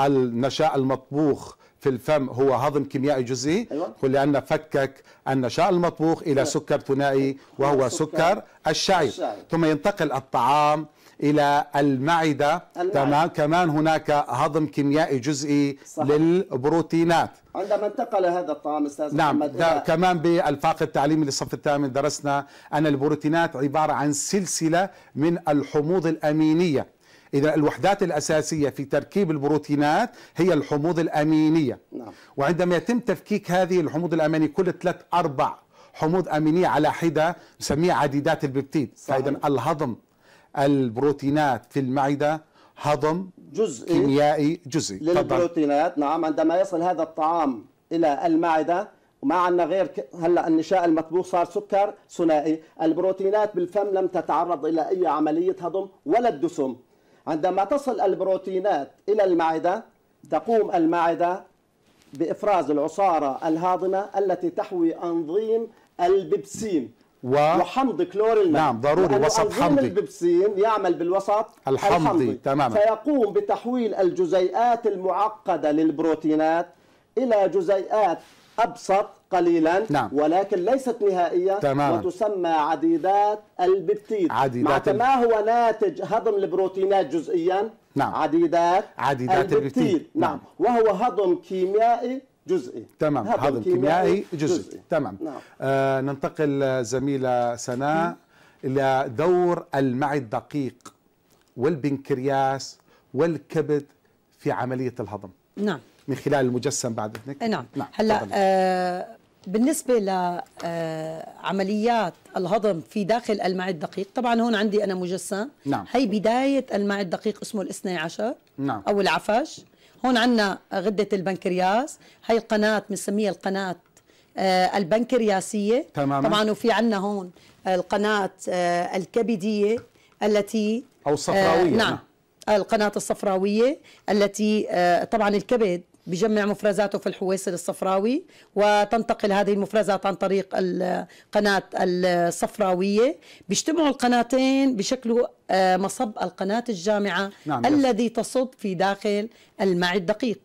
النشاء المطبوخ في الفم هو هضم كيميائي جزئي أيوة. لان فكك النشاء المطبوخ إلى أيوة. سكر ثنائي وهو سكر الشعير ثم ينتقل الطعام الى المعده تمام كمان هناك هضم كيميائي جزئي صحيح. للبروتينات عندما انتقل هذا الطعام استاذ نعم محمد نعم كمان بالفاق التعليمي للصف الثامن درسنا ان البروتينات عباره عن سلسله من الحموض الامينيه إذا الوحدات الأساسية في تركيب البروتينات هي الحموض الأمينية نعم. وعندما يتم تفكيك هذه الحموض الأمينية كل ثلاث أربع حموض أمينية على حدة نسميها عديدات الببتيد فإذا الهضم البروتينات في المعدة هضم جزئي كيميائي جزئي للبروتينات طبعاً. نعم عندما يصل هذا الطعام إلى المعدة وما عندنا غير هلا النشاء المطبوخ صار سكر ثنائي، البروتينات بالفم لم تتعرض الى اي عمليه هضم ولا الدسم، عندما تصل البروتينات إلى المعدة تقوم المعدة بإفراز العصارة الهاضمة التي تحوي أنظيم البيبسين و... وحمض كلور الماء نعم ضروري وسط حمضي البيبسين يعمل بالوسط الحمضي, الحمضي. تماما فيقوم بتحويل الجزيئات المعقدة للبروتينات إلى جزيئات أبسط قليلا نعم. ولكن ليست نهائية تمام. وتسمى عديدات البيبتيد عديدات مع كما هو ناتج هضم البروتينات جزئيا نعم. عديدات عديدات البيبتيد نعم. نعم وهو هضم كيميائي جزئي تمام هضم, كيميائي جزئي, جزئي. تمام نعم. آه ننتقل زميلة سناء إلى دور المعي الدقيق والبنكرياس والكبد في عملية الهضم نعم من خلال المجسم بعد اذنك نعم, نعم. هلا آه بالنسبة لعمليات آه، الهضم في داخل الماء الدقيق طبعا هون عندي أنا مجسم نعم. هي بداية الماء الدقيق اسمه الاثني عشر نعم. أو العفش هون عندنا غدة البنكرياس هي القناة بنسميها القناة آه، البنكرياسية تماما. طبعا وفي عندنا هون القناة آه، الكبدية التي أو الصفراوية نعم القناة الصفراوية التي طبعا الكبد بجمع مفرزاته في الحويصل الصفراوي وتنتقل هذه المفرزات عن طريق القناة الصفراوية بيجتمعوا القناتين بشكل آه، مصب القناة الجامعة نعم الذي تصب في داخل المع الدقيق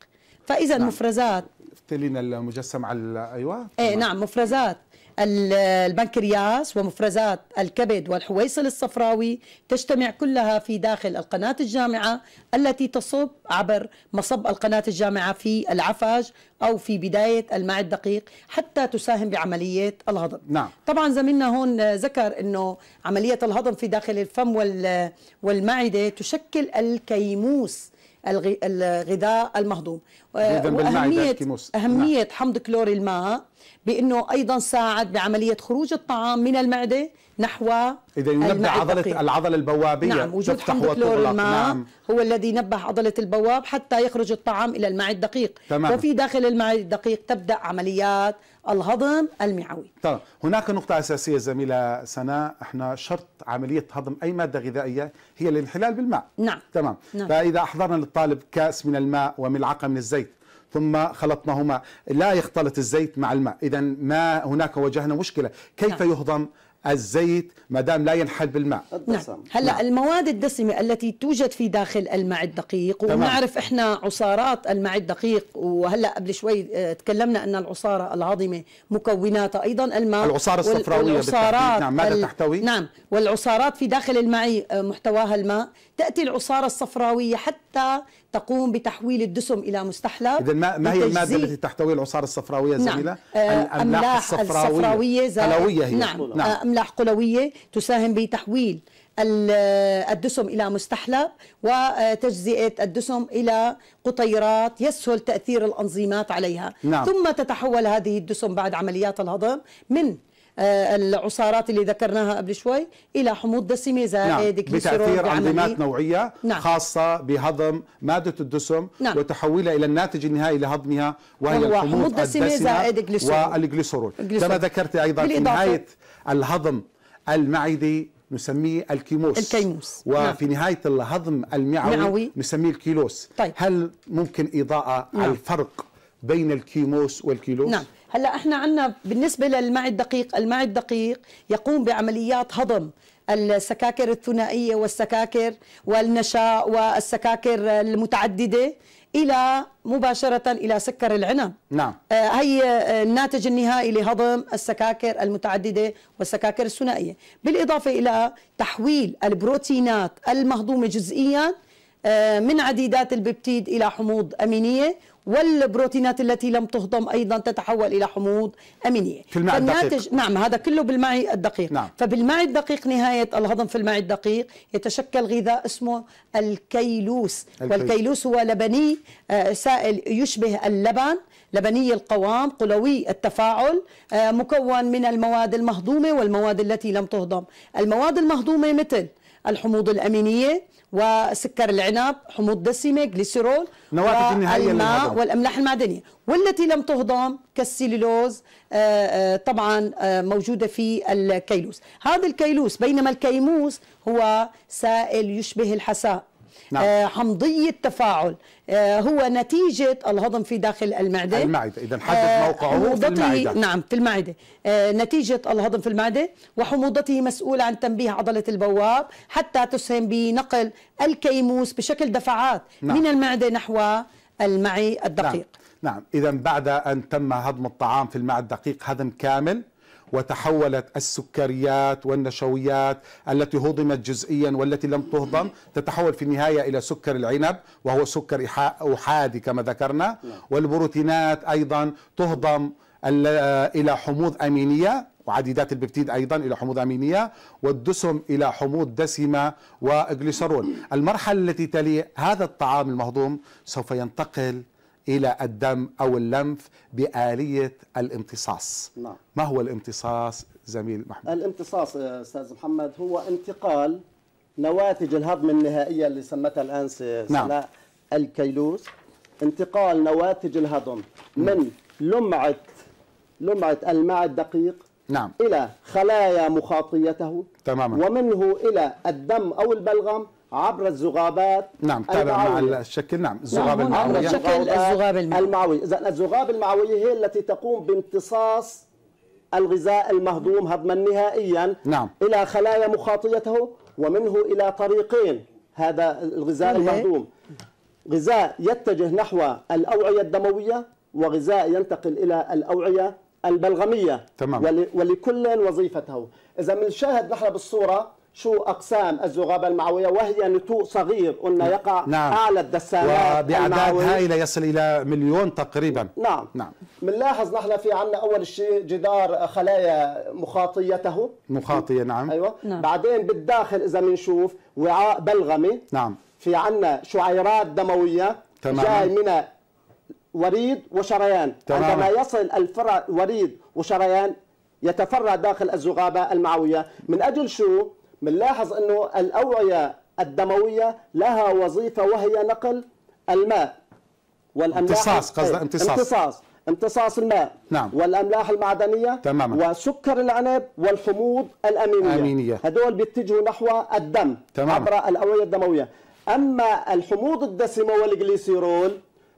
فإذا نعم. المفرزات تلين المجسم على أيوة ايه نعم مفرزات البنكرياس ومفرزات الكبد والحويصل الصفراوي تجتمع كلها في داخل القناة الجامعة التي تصب عبر مصب القناة الجامعة في العفاج أو في بداية الماء الدقيق حتى تساهم بعملية الهضم نعم. طبعا زميلنا هون ذكر أنه عملية الهضم في داخل الفم والمعدة تشكل الكيموس الغذاء المهضوم واهميه نعم. اهميه حمض كلور الماء بانه ايضا ساعد بعمليه خروج الطعام من المعده نحو إذا نبنى عضلة العضلة البوابية نعم وجود حمض كلور الماء نعم. هو الذي نبه عضلة البواب حتى يخرج الطعام إلى المعي الدقيق تمام. وفي داخل المعي الدقيق تبدأ عمليات الهضم المعوي تمام طيب، هناك نقطة أساسية زميلة سناء احنا شرط عملية هضم أي مادة غذائية هي الانحلال بالماء نعم تمام نعم. فإذا أحضرنا للطالب كأس من الماء وملعقة من الزيت ثم خلطناهما لا يختلط الزيت مع الماء إذا ما هناك واجهنا مشكلة كيف نعم. يهضم الزيت ما دام لا ينحل بالماء الدسم. نعم. هلا نعم. المواد الدسمه التي توجد في داخل الماء الدقيق ونعرف احنا عصارات الماء الدقيق وهلا قبل شوي آه، تكلمنا ان العصاره العظيمه مكوناتها ايضا الماء العصاره الصفراويه والعصارات نعم ماذا تحتوي نعم والعصارات في داخل الماء آه، محتواها الماء تاتي العصاره الصفراويه حتى تقوم بتحويل الدسم الى مستحلب اذا ما, ما هي الماده التي تحتوي العصاره الصفراويه نعم. زميله نعم. آه، الاملاح, الصفراويه, الصفراوية زي... هي نعم, نعم. أملاح قلوية تساهم بتحويل الدسم إلى مستحلب وتجزئة الدسم إلى قطيرات يسهل تأثير الأنظيمات عليها نعم. ثم تتحول هذه الدسم بعد عمليات الهضم من آه، العصارات اللي ذكرناها قبل شوي الى حموض دسمه زائد نعم. بتاثير انظيمات نوعيه نعم. خاصه بهضم ماده الدسم نعم. وتحويلها الى الناتج النهائي لهضمها وهي الحموض الدسمه زائد والجليسرول كما ذكرت ايضا في نهايه الهضم المعدي نسميه الكيموس الكيموس وفي نعم. نهاية الهضم المعوي معوي. نسميه الكيلوس طيب. هل ممكن إضاءة نعم. على الفرق بين الكيموس والكيلوس نعم هلا احنا عندنا بالنسبه للمعي الدقيق المعي الدقيق يقوم بعمليات هضم السكاكر الثنائيه والسكاكر والنشاء والسكاكر المتعدده الى مباشره الى سكر العنب نعم آه، هي آه، الناتج النهائي لهضم السكاكر المتعدده والسكاكر الثنائيه بالاضافه الى تحويل البروتينات المهضومه جزئيا آه، من عديدات الببتيد الى حموض امينيه والبروتينات التي لم تهضم ايضا تتحول الى حموض امينيه في الماء الدقيق نعم هذا كله بالمعي الدقيق نعم. فبالمعي الدقيق نهايه الهضم في المعي الدقيق يتشكل غذاء اسمه الكيلوس الكيلوس, والكيلوس هو لبني آه، سائل يشبه اللبن لبني القوام قلوي التفاعل آه، مكون من المواد المهضومه والمواد التي لم تهضم المواد المهضومه مثل الحموض الأمينية وسكر العنب حموض دسمة جليسيرول والماء والأملاح المعدنية والتي لم تهضم كالسيلولوز آه، آه، طبعا آه، موجودة في الكيلوس هذا الكيلوس بينما الكيموس هو سائل يشبه الحساء نعم. آه حمضية تفاعل آه هو نتيجة الهضم في داخل المعدة المعدة إذا حدد آه، موقعه آه في المعدة نعم في المعدة آه نتيجة الهضم في المعدة وحموضته مسؤولة عن تنبيه عضلة البواب حتى تسهم بنقل الكيموس بشكل دفعات نعم. من المعدة نحو المعي الدقيق نعم, نعم. إذا بعد أن تم هضم الطعام في المعدة الدقيق هضم كامل وتحولت السكريات والنشويات التي هضمت جزئيا والتي لم تهضم تتحول في النهاية إلى سكر العنب وهو سكر أحادي كما ذكرنا نعم. والبروتينات أيضا تهضم إلى حموض أمينية وعديدات الببتيد ايضا الى حموض امينيه والدسم الى حموض دسمه وجليسرول المرحله التي تلي هذا الطعام المهضوم سوف ينتقل إلى الدم أو اللمف بآلية الامتصاص نعم. ما هو الامتصاص زميل محمود؟ الامتصاص أستاذ محمد هو انتقال نواتج الهضم النهائية اللي سمتها الآن نعم. الكيلوس انتقال نواتج الهضم من لمعة لمعة الماء الدقيق نعم إلى خلايا مخاطيته تماما ومنه إلى الدم أو البلغم عبر الزغابات نعم تابع مع الشكل نعم, نعم، الزغاب نعم المعوية عبر الشكل الزغاب المعوي, المعوي. إذا الزغاب المعوية هي التي تقوم بامتصاص الغذاء المهضوم هضما نهائيا نعم. إلى خلايا مخاطيته ومنه إلى طريقين هذا الغذاء إيه؟ المهضوم غذاء يتجه نحو الأوعية الدموية وغذاء ينتقل إلى الأوعية البلغمية تمام. ولكل وظيفته إذا بنشاهد نحن بالصورة شو أقسام الزغابه المعوية وهي نتوء صغير قلنا نعم. يقع نعم. أعلى الدسامات وبأعداد هائلة يصل إلى مليون تقريبا نعم نعم بنلاحظ نحن في عنا أول شيء جدار خلايا مخاطيته مخاطية نعم أيوة نعم. بعدين بالداخل إذا بنشوف وعاء بلغمي نعم في عنا شعيرات دموية تمام. جاي من وريد وشريان تمام. عندما يصل الفرع وريد وشريان يتفرع داخل الزغابه المعوية من أجل شو بنلاحظ انه الاوعيه الدمويه لها وظيفه وهي نقل الماء والاملاح امتصاص قصد إيه، امتصاص امتصاص امتصاص الماء نعم. والاملاح المعدنيه تماما وسكر العنب والحموض الامينيه أمينية. هدول بيتجهوا نحو الدم تماما. عبر الاوعيه الدمويه اما الحموض الدسمه والجليسيرول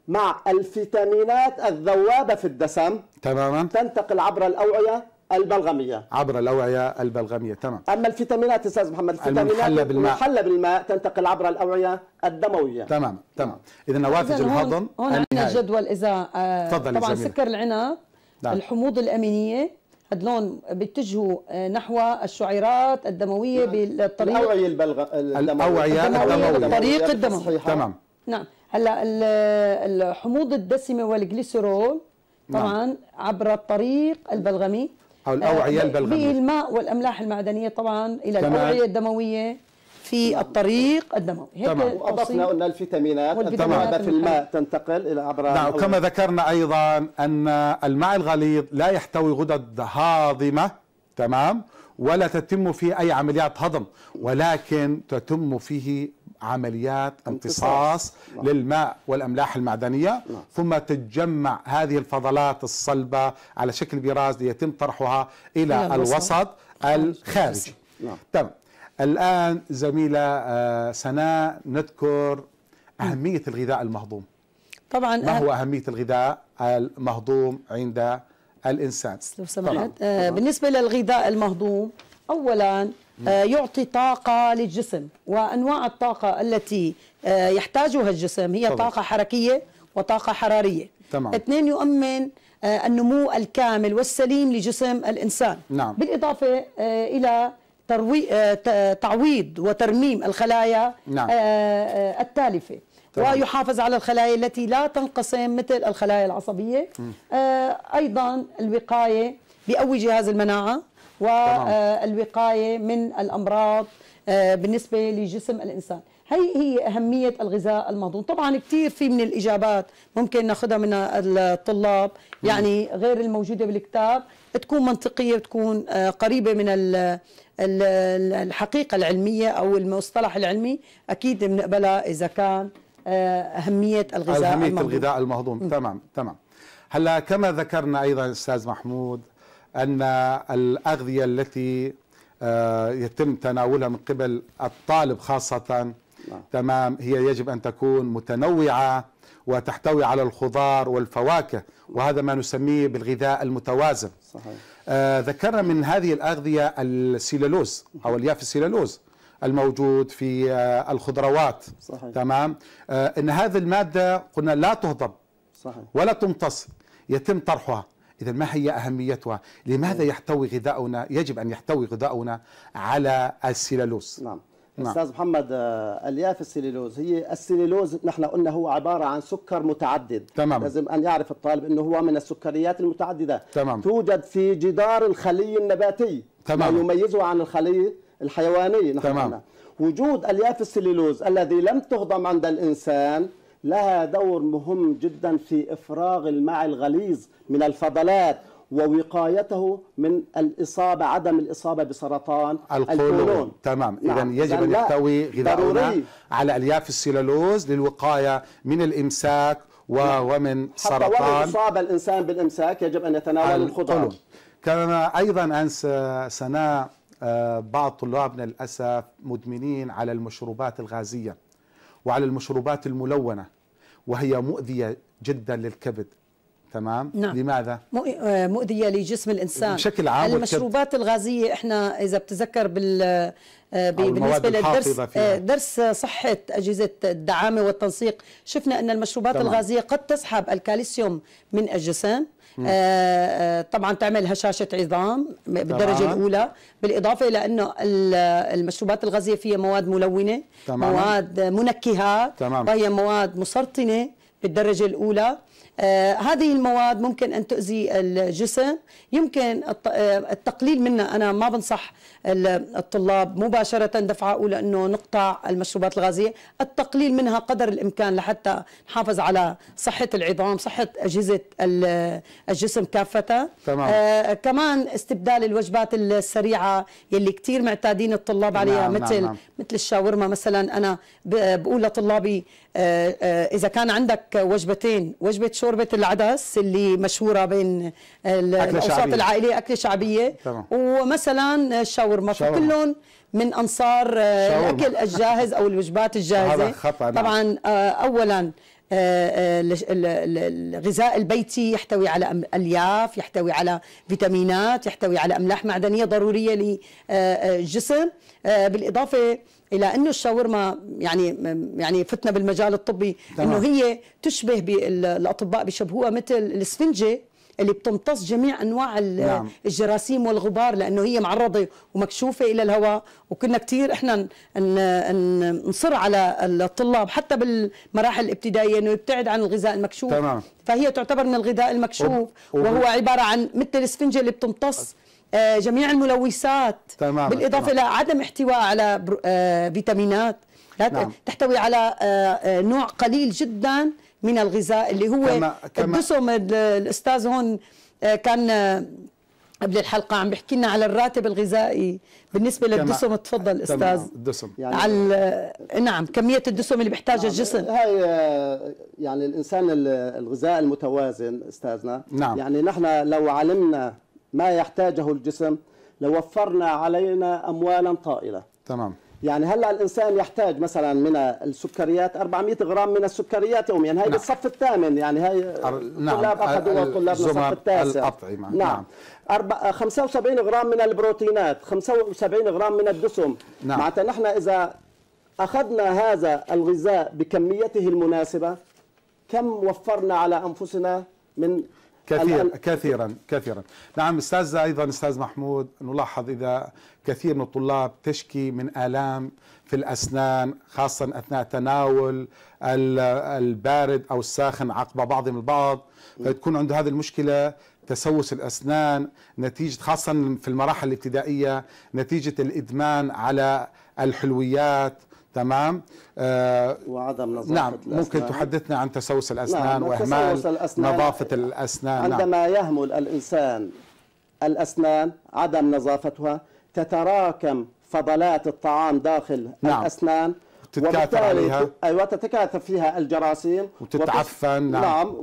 مع الفيتامينات الذوابه في الدسم تماما تنتقل عبر الاوعيه البلغميه عبر الاوعيه البلغميه تمام اما الفيتامينات استاذ محمد الفيتامينات المحلى بالماء المحلى بالماء تنتقل عبر الاوعيه الدمويه تمام تمام اذا نوافذ الهضم هون عندنا جدول اذا آه طبعا زميلة. سكر العنب دعم. الحموض الامينيه هدلون بيتجهوا آه، نحو الشعيرات الدمويه نعم. بالطريق الاوعيه البلغ الاوعيه الدمويه طريق الدموي تمام نعم هلا الحموض الدسمه والجليسرول نعم. طبعا نعم. عبر الطريق البلغمي او الأوعية آه، البلغمية بالماء والاملاح المعدنيه طبعا الى الاوعيه الدمويه في الطريق الدموي هيك تمام. واضفنا قلنا الفيتامينات الفيتامينات في الماء تنتقل الى عبر نعم وكما ذكرنا ايضا ان الماء الغليظ لا يحتوي غدد هاضمه تمام ولا تتم فيه اي عمليات هضم ولكن تتم فيه عمليات امتصاص نعم. للماء والاملاح المعدنيه نعم. ثم تتجمع هذه الفضلات الصلبه على شكل براز ليتم طرحها الى, الوسط الخارجي نعم. تمام الان زميله آه، سناء نذكر اهميه الغذاء المهضوم طبعا ما هو اهميه الغذاء المهضوم عند الانسان لو سمحت آه، بالنسبه للغذاء المهضوم اولا آه، يعطي طاقة للجسم وأنواع الطاقة التي آه، يحتاجها الجسم هي طبعا. طاقة حركية وطاقة حرارية تمام. اثنين يؤمن آه، النمو الكامل والسليم لجسم الإنسان نعم. بالإضافة إلى تروي... تعويض وترميم الخلايا نعم. التالفة طبعا. ويحافظ على الخلايا التي لا تنقسم مثل الخلايا العصبية م. أيضا الوقاية بيقوي جهاز المناعة والوقاية من الأمراض آه، بالنسبة لجسم الإنسان هي هي أهمية الغذاء المهضوم طبعا كثير في من الإجابات ممكن ناخذها من الطلاب يعني غير الموجودة بالكتاب تكون منطقية وتكون آه، قريبة من الحقيقة العلمية أو المصطلح العلمي أكيد بنقبلها إذا كان آه، أهمية الغذاء أهمية المهضوم. الغذاء المهضوم تمام تمام هلا كما ذكرنا أيضا أستاذ محمود أن الأغذية التي آه، يتم تناولها من قبل الطالب خاصة نعم. تمام هي يجب أن تكون متنوعة وتحتوي على الخضار والفواكه وهذا ما نسميه بالغذاء المتوازن صحيح. آه ذكرنا من هذه الأغذية السيلولوز أو الياف السيلولوز الموجود في آه الخضروات صحيح. تمام آه إن هذه المادة قلنا لا تهضم صحيح. ولا تمتص يتم طرحها إذا ما هي أهميتها؟ لماذا نعم. يحتوي غذاؤنا يجب أن يحتوي غذاؤنا على السيلولوز. نعم نعم. استاذ محمد آه، الياف السيلولوز هي السيلولوز نحن قلنا هو عباره عن سكر متعدد تمام. لازم ان يعرف الطالب انه هو من السكريات المتعدده تمام. توجد في جدار الخلي النباتي تمام. ما يميزه عن الخلي الحيواني نحن تمام. قلنا. وجود الياف السيلولوز الذي لم تهضم عند الانسان لها دور مهم جدا في إفراغ الماء الغليظ من الفضلات ووقايته من الإصابة عدم الإصابة بسرطان القولون, القولون. تمام نعم. إذا يجب أن يحتوي غذاؤنا على ألياف السيلولوز للوقاية من الإمساك و... نعم. ومن حتى سرطان حتى اصاب الإنسان بالإمساك يجب أن يتناول الخضار كما أيضا أنسى سناء آه، بعض طلابنا للأسف مدمنين على المشروبات الغازية وعلى المشروبات الملونة وهي مؤذية جدا للكبد تمام نعم. لماذا آه، مؤذيه لجسم الانسان بشكل عام المشروبات الغازيه احنا اذا بتذكر بال آه، بالنسبه للدرس آه، درس صحه اجهزه الدعامه والتنسيق شفنا ان المشروبات طبعا. الغازيه قد تسحب الكالسيوم من الجسم آه،, آه طبعا تعمل هشاشه عظام بالدرجه طبعا. الاولى بالاضافه الى انه المشروبات الغازيه فيها مواد ملونه طبعا. مواد منكهات طبعا. وهي مواد مسرطنه بالدرجه الاولى آه، هذه المواد ممكن أن تؤذي الجسم يمكن آه، التقليل منها أنا ما بنصح الطلاب مباشرة دفعة أولى أنه نقطع المشروبات الغازية التقليل منها قدر الإمكان لحتى نحافظ على صحة العظام صحة أجهزة الجسم كافة تمام. آه كمان استبدال الوجبات السريعة يلي كثير معتادين الطلاب نعم، عليها نعم مثل نعم. مثل الشاورما مثلا أنا بقول لطلابي آه آه إذا كان عندك وجبتين وجبة وجبه شوربه العدس اللي مشهوره بين الاوساط العائليه اكله شعبيه تمام. ومثلا الشاورما فكلهم من انصار آه، شاورما. الاكل الجاهز او الوجبات الجاهزه خطأ نعم. طبعا آه، اولا آه، الغذاء البيتي يحتوي على الياف يحتوي على فيتامينات يحتوي على املاح معدنيه ضروريه للجسم بالاضافه الى انه الشاورما يعني يعني فتنا بالمجال الطبي انه هي تشبه الاطباء بيشبهوها مثل الاسفنجه اللي بتمتص جميع انواع نعم. الجراثيم والغبار لانه هي معرضه ومكشوفه الى الهواء وكنا كثير احنا نصر على الطلاب حتى بالمراحل الابتدائيه انه يبتعد عن الغذاء المكشوف تمام. فهي تعتبر من الغذاء المكشوف وهو عباره عن مثل الاسفنجه اللي بتمتص آه، جميع الملوثات تمام بالاضافه الى لعدم احتواء على آه، فيتامينات نعم. تحتوي على آه، نوع قليل جدا من الغذاء اللي هو تمام. الدسم الاستاذ هون كان قبل الحلقة عم بحكي لنا على الراتب الغذائي بالنسبة للدسم تفضل أستاذ الدسم يعني على نعم كمية الدسم اللي بيحتاجها نعم الجسم هاي يعني الإنسان الغذاء المتوازن أستاذنا نعم يعني نحن لو علمنا ما يحتاجه الجسم لوفرنا علينا أموالا طائلة تمام يعني هلا الانسان يحتاج مثلا من السكريات 400 غرام من السكريات يوميا يعني هي نعم. بالصف الثامن يعني هي الطلاب نعم. اخذوها الطلاب الصف التاسع الاطعمه نعم, نعم. أربع... 75 غرام من البروتينات 75 غرام من الدسم نعم. معناتها نحن اذا اخذنا هذا الغذاء بكميته المناسبه كم وفرنا على انفسنا من كثير كثيرا كثيرا نعم استاذ ايضا استاذ محمود نلاحظ اذا كثير من الطلاب تشكي من الام في الاسنان خاصه اثناء تناول البارد او الساخن عقب بعضهم البعض فتكون عنده هذه المشكله تسوس الاسنان نتيجه خاصه في المراحل الابتدائيه نتيجه الادمان على الحلويات تمام آه، وعدم نظافه نعم الأسنان. ممكن تحدثنا عن تسوس نعم، الاسنان نعم واهمال الأسنان نظافه الاسنان نعم. عندما نعم. يهمل الانسان الاسنان عدم نظافتها تتراكم فضلات الطعام داخل نعم. الاسنان تتكاثر عليها ايوه تتكاثر فيها الجراثيم وتتعفن نعم نعم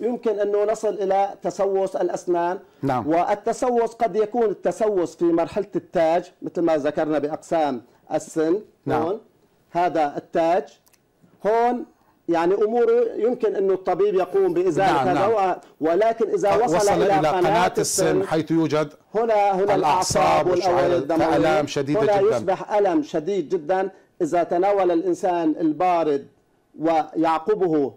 ويمكن انه نصل الى تسوس الاسنان نعم والتسوس قد يكون التسوس في مرحله التاج مثل ما ذكرنا باقسام السن نعم هذا التاج هون يعني اموره يمكن انه الطبيب يقوم بازاله نعم نعم. ولكن اذا وصل, وصل الى, إلى قناه السن حيث يوجد هنا هنا الاعصاب والاوعيه الدمويه الام شديده هنا جدا يصبح الم شديد جدا اذا تناول الانسان البارد ويعقبه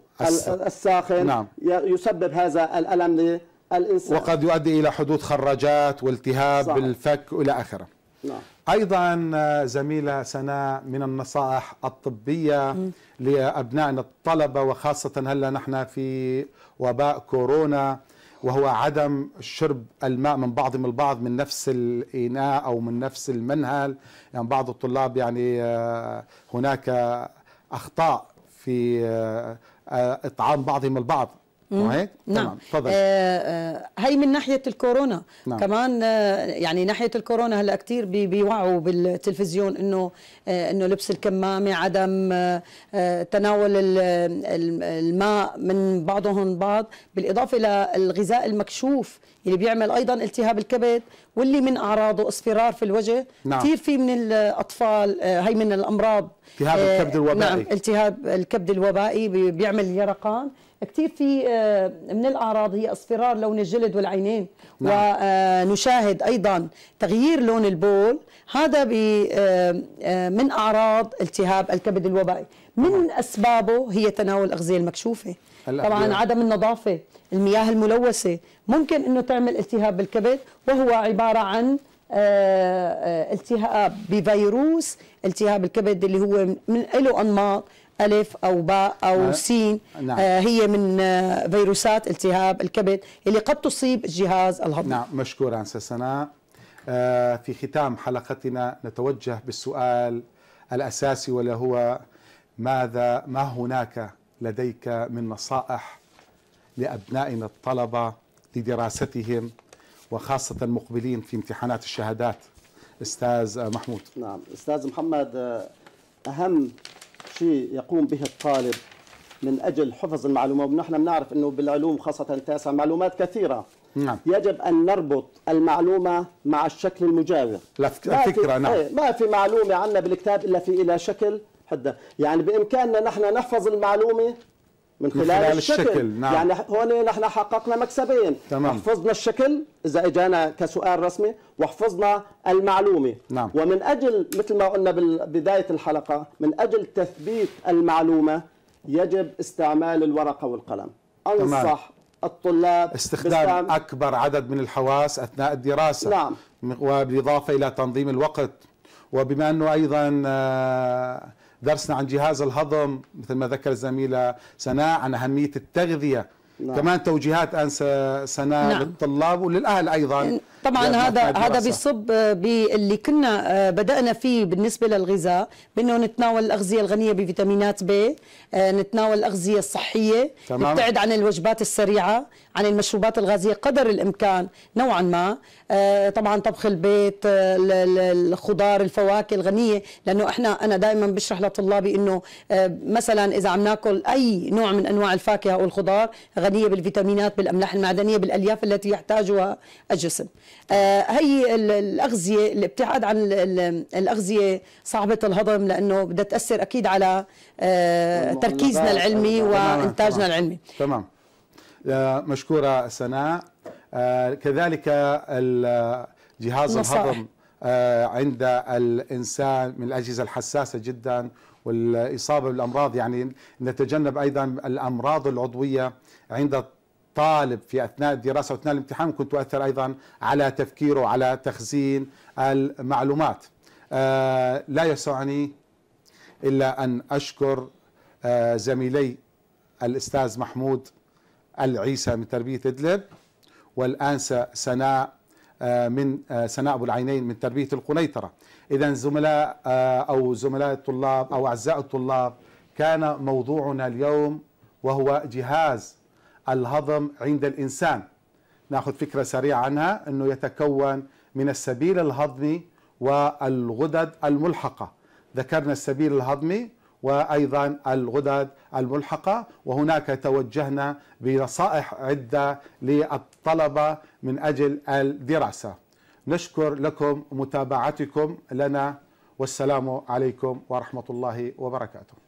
الساخن نعم. يسبب هذا الالم للانسان وقد يؤدي الى حدوث خراجات والتهاب صح. بالفك والى اخره نعم. أيضا آه، زميلة سناء من النصائح الطبية م. لأبنائنا الطلبة وخاصة هلا نحن في وباء كورونا وهو عدم شرب الماء من بعضهم البعض من نفس الإناء أو من نفس المنهل يعني بعض الطلاب يعني آه، هناك أخطاء في آه، إطعام بعضهم البعض هيك؟ نعم تفضل آه،, آه هي من ناحيه الكورونا نعم. كمان آه يعني ناحيه الكورونا هلا كثير بيوعوا بالتلفزيون انه آه انه لبس الكمامه عدم آه, آه، تناول الماء من بعضهم بعض بالاضافه للغذاء المكشوف اللي بيعمل ايضا التهاب الكبد واللي من اعراضه اصفرار في الوجه نعم. كثير في من الاطفال آه، هي من الامراض التهاب الكبد الوبائي نعم التهاب الكبد الوبائي بيعمل يرقان كثير في آه، من الاعراض هي اصفرار لون الجلد والعينين نعم. ونشاهد آه، ايضا تغيير لون البول هذا آه، من اعراض التهاب الكبد الوبائي من نعم. اسبابه هي تناول الاغذيه المكشوفه طبعا عدم النظافه المياه الملوثه ممكن انه تعمل التهاب بالكبد وهو عباره عن التهاب بفيروس التهاب الكبد اللي هو من له انماط ألف أو باء أو نعم. سين نعم. آه هي من آه فيروسات التهاب الكبد اللي قد تصيب الجهاز الهضمي نعم مشكورا سناء آه في ختام حلقتنا نتوجه بالسؤال الأساسي ولا هو ماذا ما هناك لديك من نصائح لأبنائنا الطلبة لدراستهم وخاصة المقبلين في امتحانات الشهادات أستاذ محمود نعم أستاذ محمد آه، أهم شيء يقوم به الطالب من اجل حفظ المعلومه ونحن بنعرف انه بالعلوم خاصه التاسع معلومات كثيره نعم. يجب ان نربط المعلومه مع الشكل المجاور الفكره نعم إيه، ما في معلومه عندنا بالكتاب الا في الى شكل حدا يعني بامكاننا نحن نحفظ المعلومه من خلال, من خلال الشكل, الشكل. نعم. يعني هون نحن حققنا مكسبين تمام. حفظنا الشكل إذا إجانا كسؤال رسمي وحفظنا المعلومة نعم. ومن أجل مثل ما قلنا ببداية الحلقة من أجل تثبيت المعلومة يجب استعمال الورقة والقلم أنصح تمام. الطلاب استخدام بستعم... أكبر عدد من الحواس أثناء الدراسة نعم. وبالإضافة إلى تنظيم الوقت وبما أنه أيضا آه درسنا عن جهاز الهضم مثل ما ذكر الزميله سناء عن اهميه التغذيه نعم. كمان توجيهات انسى سناء نعم. للطلاب وللاهل ايضا طبعا هذا هذا بيصب آه، باللي كنا آه، بدانا فيه بالنسبه للغذاء بانه نتناول الاغذيه الغنيه بفيتامينات بي آه، نتناول الاغذيه الصحيه تمام. نبتعد عن الوجبات السريعه عن المشروبات الغازيه قدر الامكان نوعا ما طبعا طبخ البيت الخضار الفواكه الغنيه لانه احنا انا دائما بشرح لطلابي انه مثلا اذا عم ناكل اي نوع من انواع الفاكهه او الخضار غنيه بالفيتامينات بالاملاح المعدنيه بالالياف التي يحتاجها الجسم آه، هي الأغذية الابتعاد عن الأغذية صعبة الهضم لأنه بدها تأثر أكيد على آه، تركيزنا العلمي آه، وإنتاجنا العلمي تمام مشكورة سناء كذلك جهاز الهضم عند الإنسان من الأجهزة الحساسة جداً والاصابه بالامراض يعني نتجنب ايضا الامراض العضويه عند الطالب في اثناء الدراسه واثناء الامتحان ممكن تؤثر ايضا على تفكيره وعلى تخزين المعلومات. آه، لا يسعني الا ان اشكر آه، زميلي الاستاذ محمود العيسى من تربيه ادلب والانسه سناء آه، من سناء ابو العينين من تربيه القنيطره. اذا زملاء او زملاء الطلاب او اعزائي الطلاب كان موضوعنا اليوم وهو جهاز الهضم عند الإنسان ناخذ فكرة سريعة عنها أنه يتكون من السبيل الهضمي والغدد الملحقة ذكرنا السبيل الهضمي وأيضا الغدد الملحقة وهناك توجهنا بنصائح عدة للطلبة من أجل الدراسة نشكر لكم متابعتكم لنا والسلام عليكم ورحمة الله وبركاته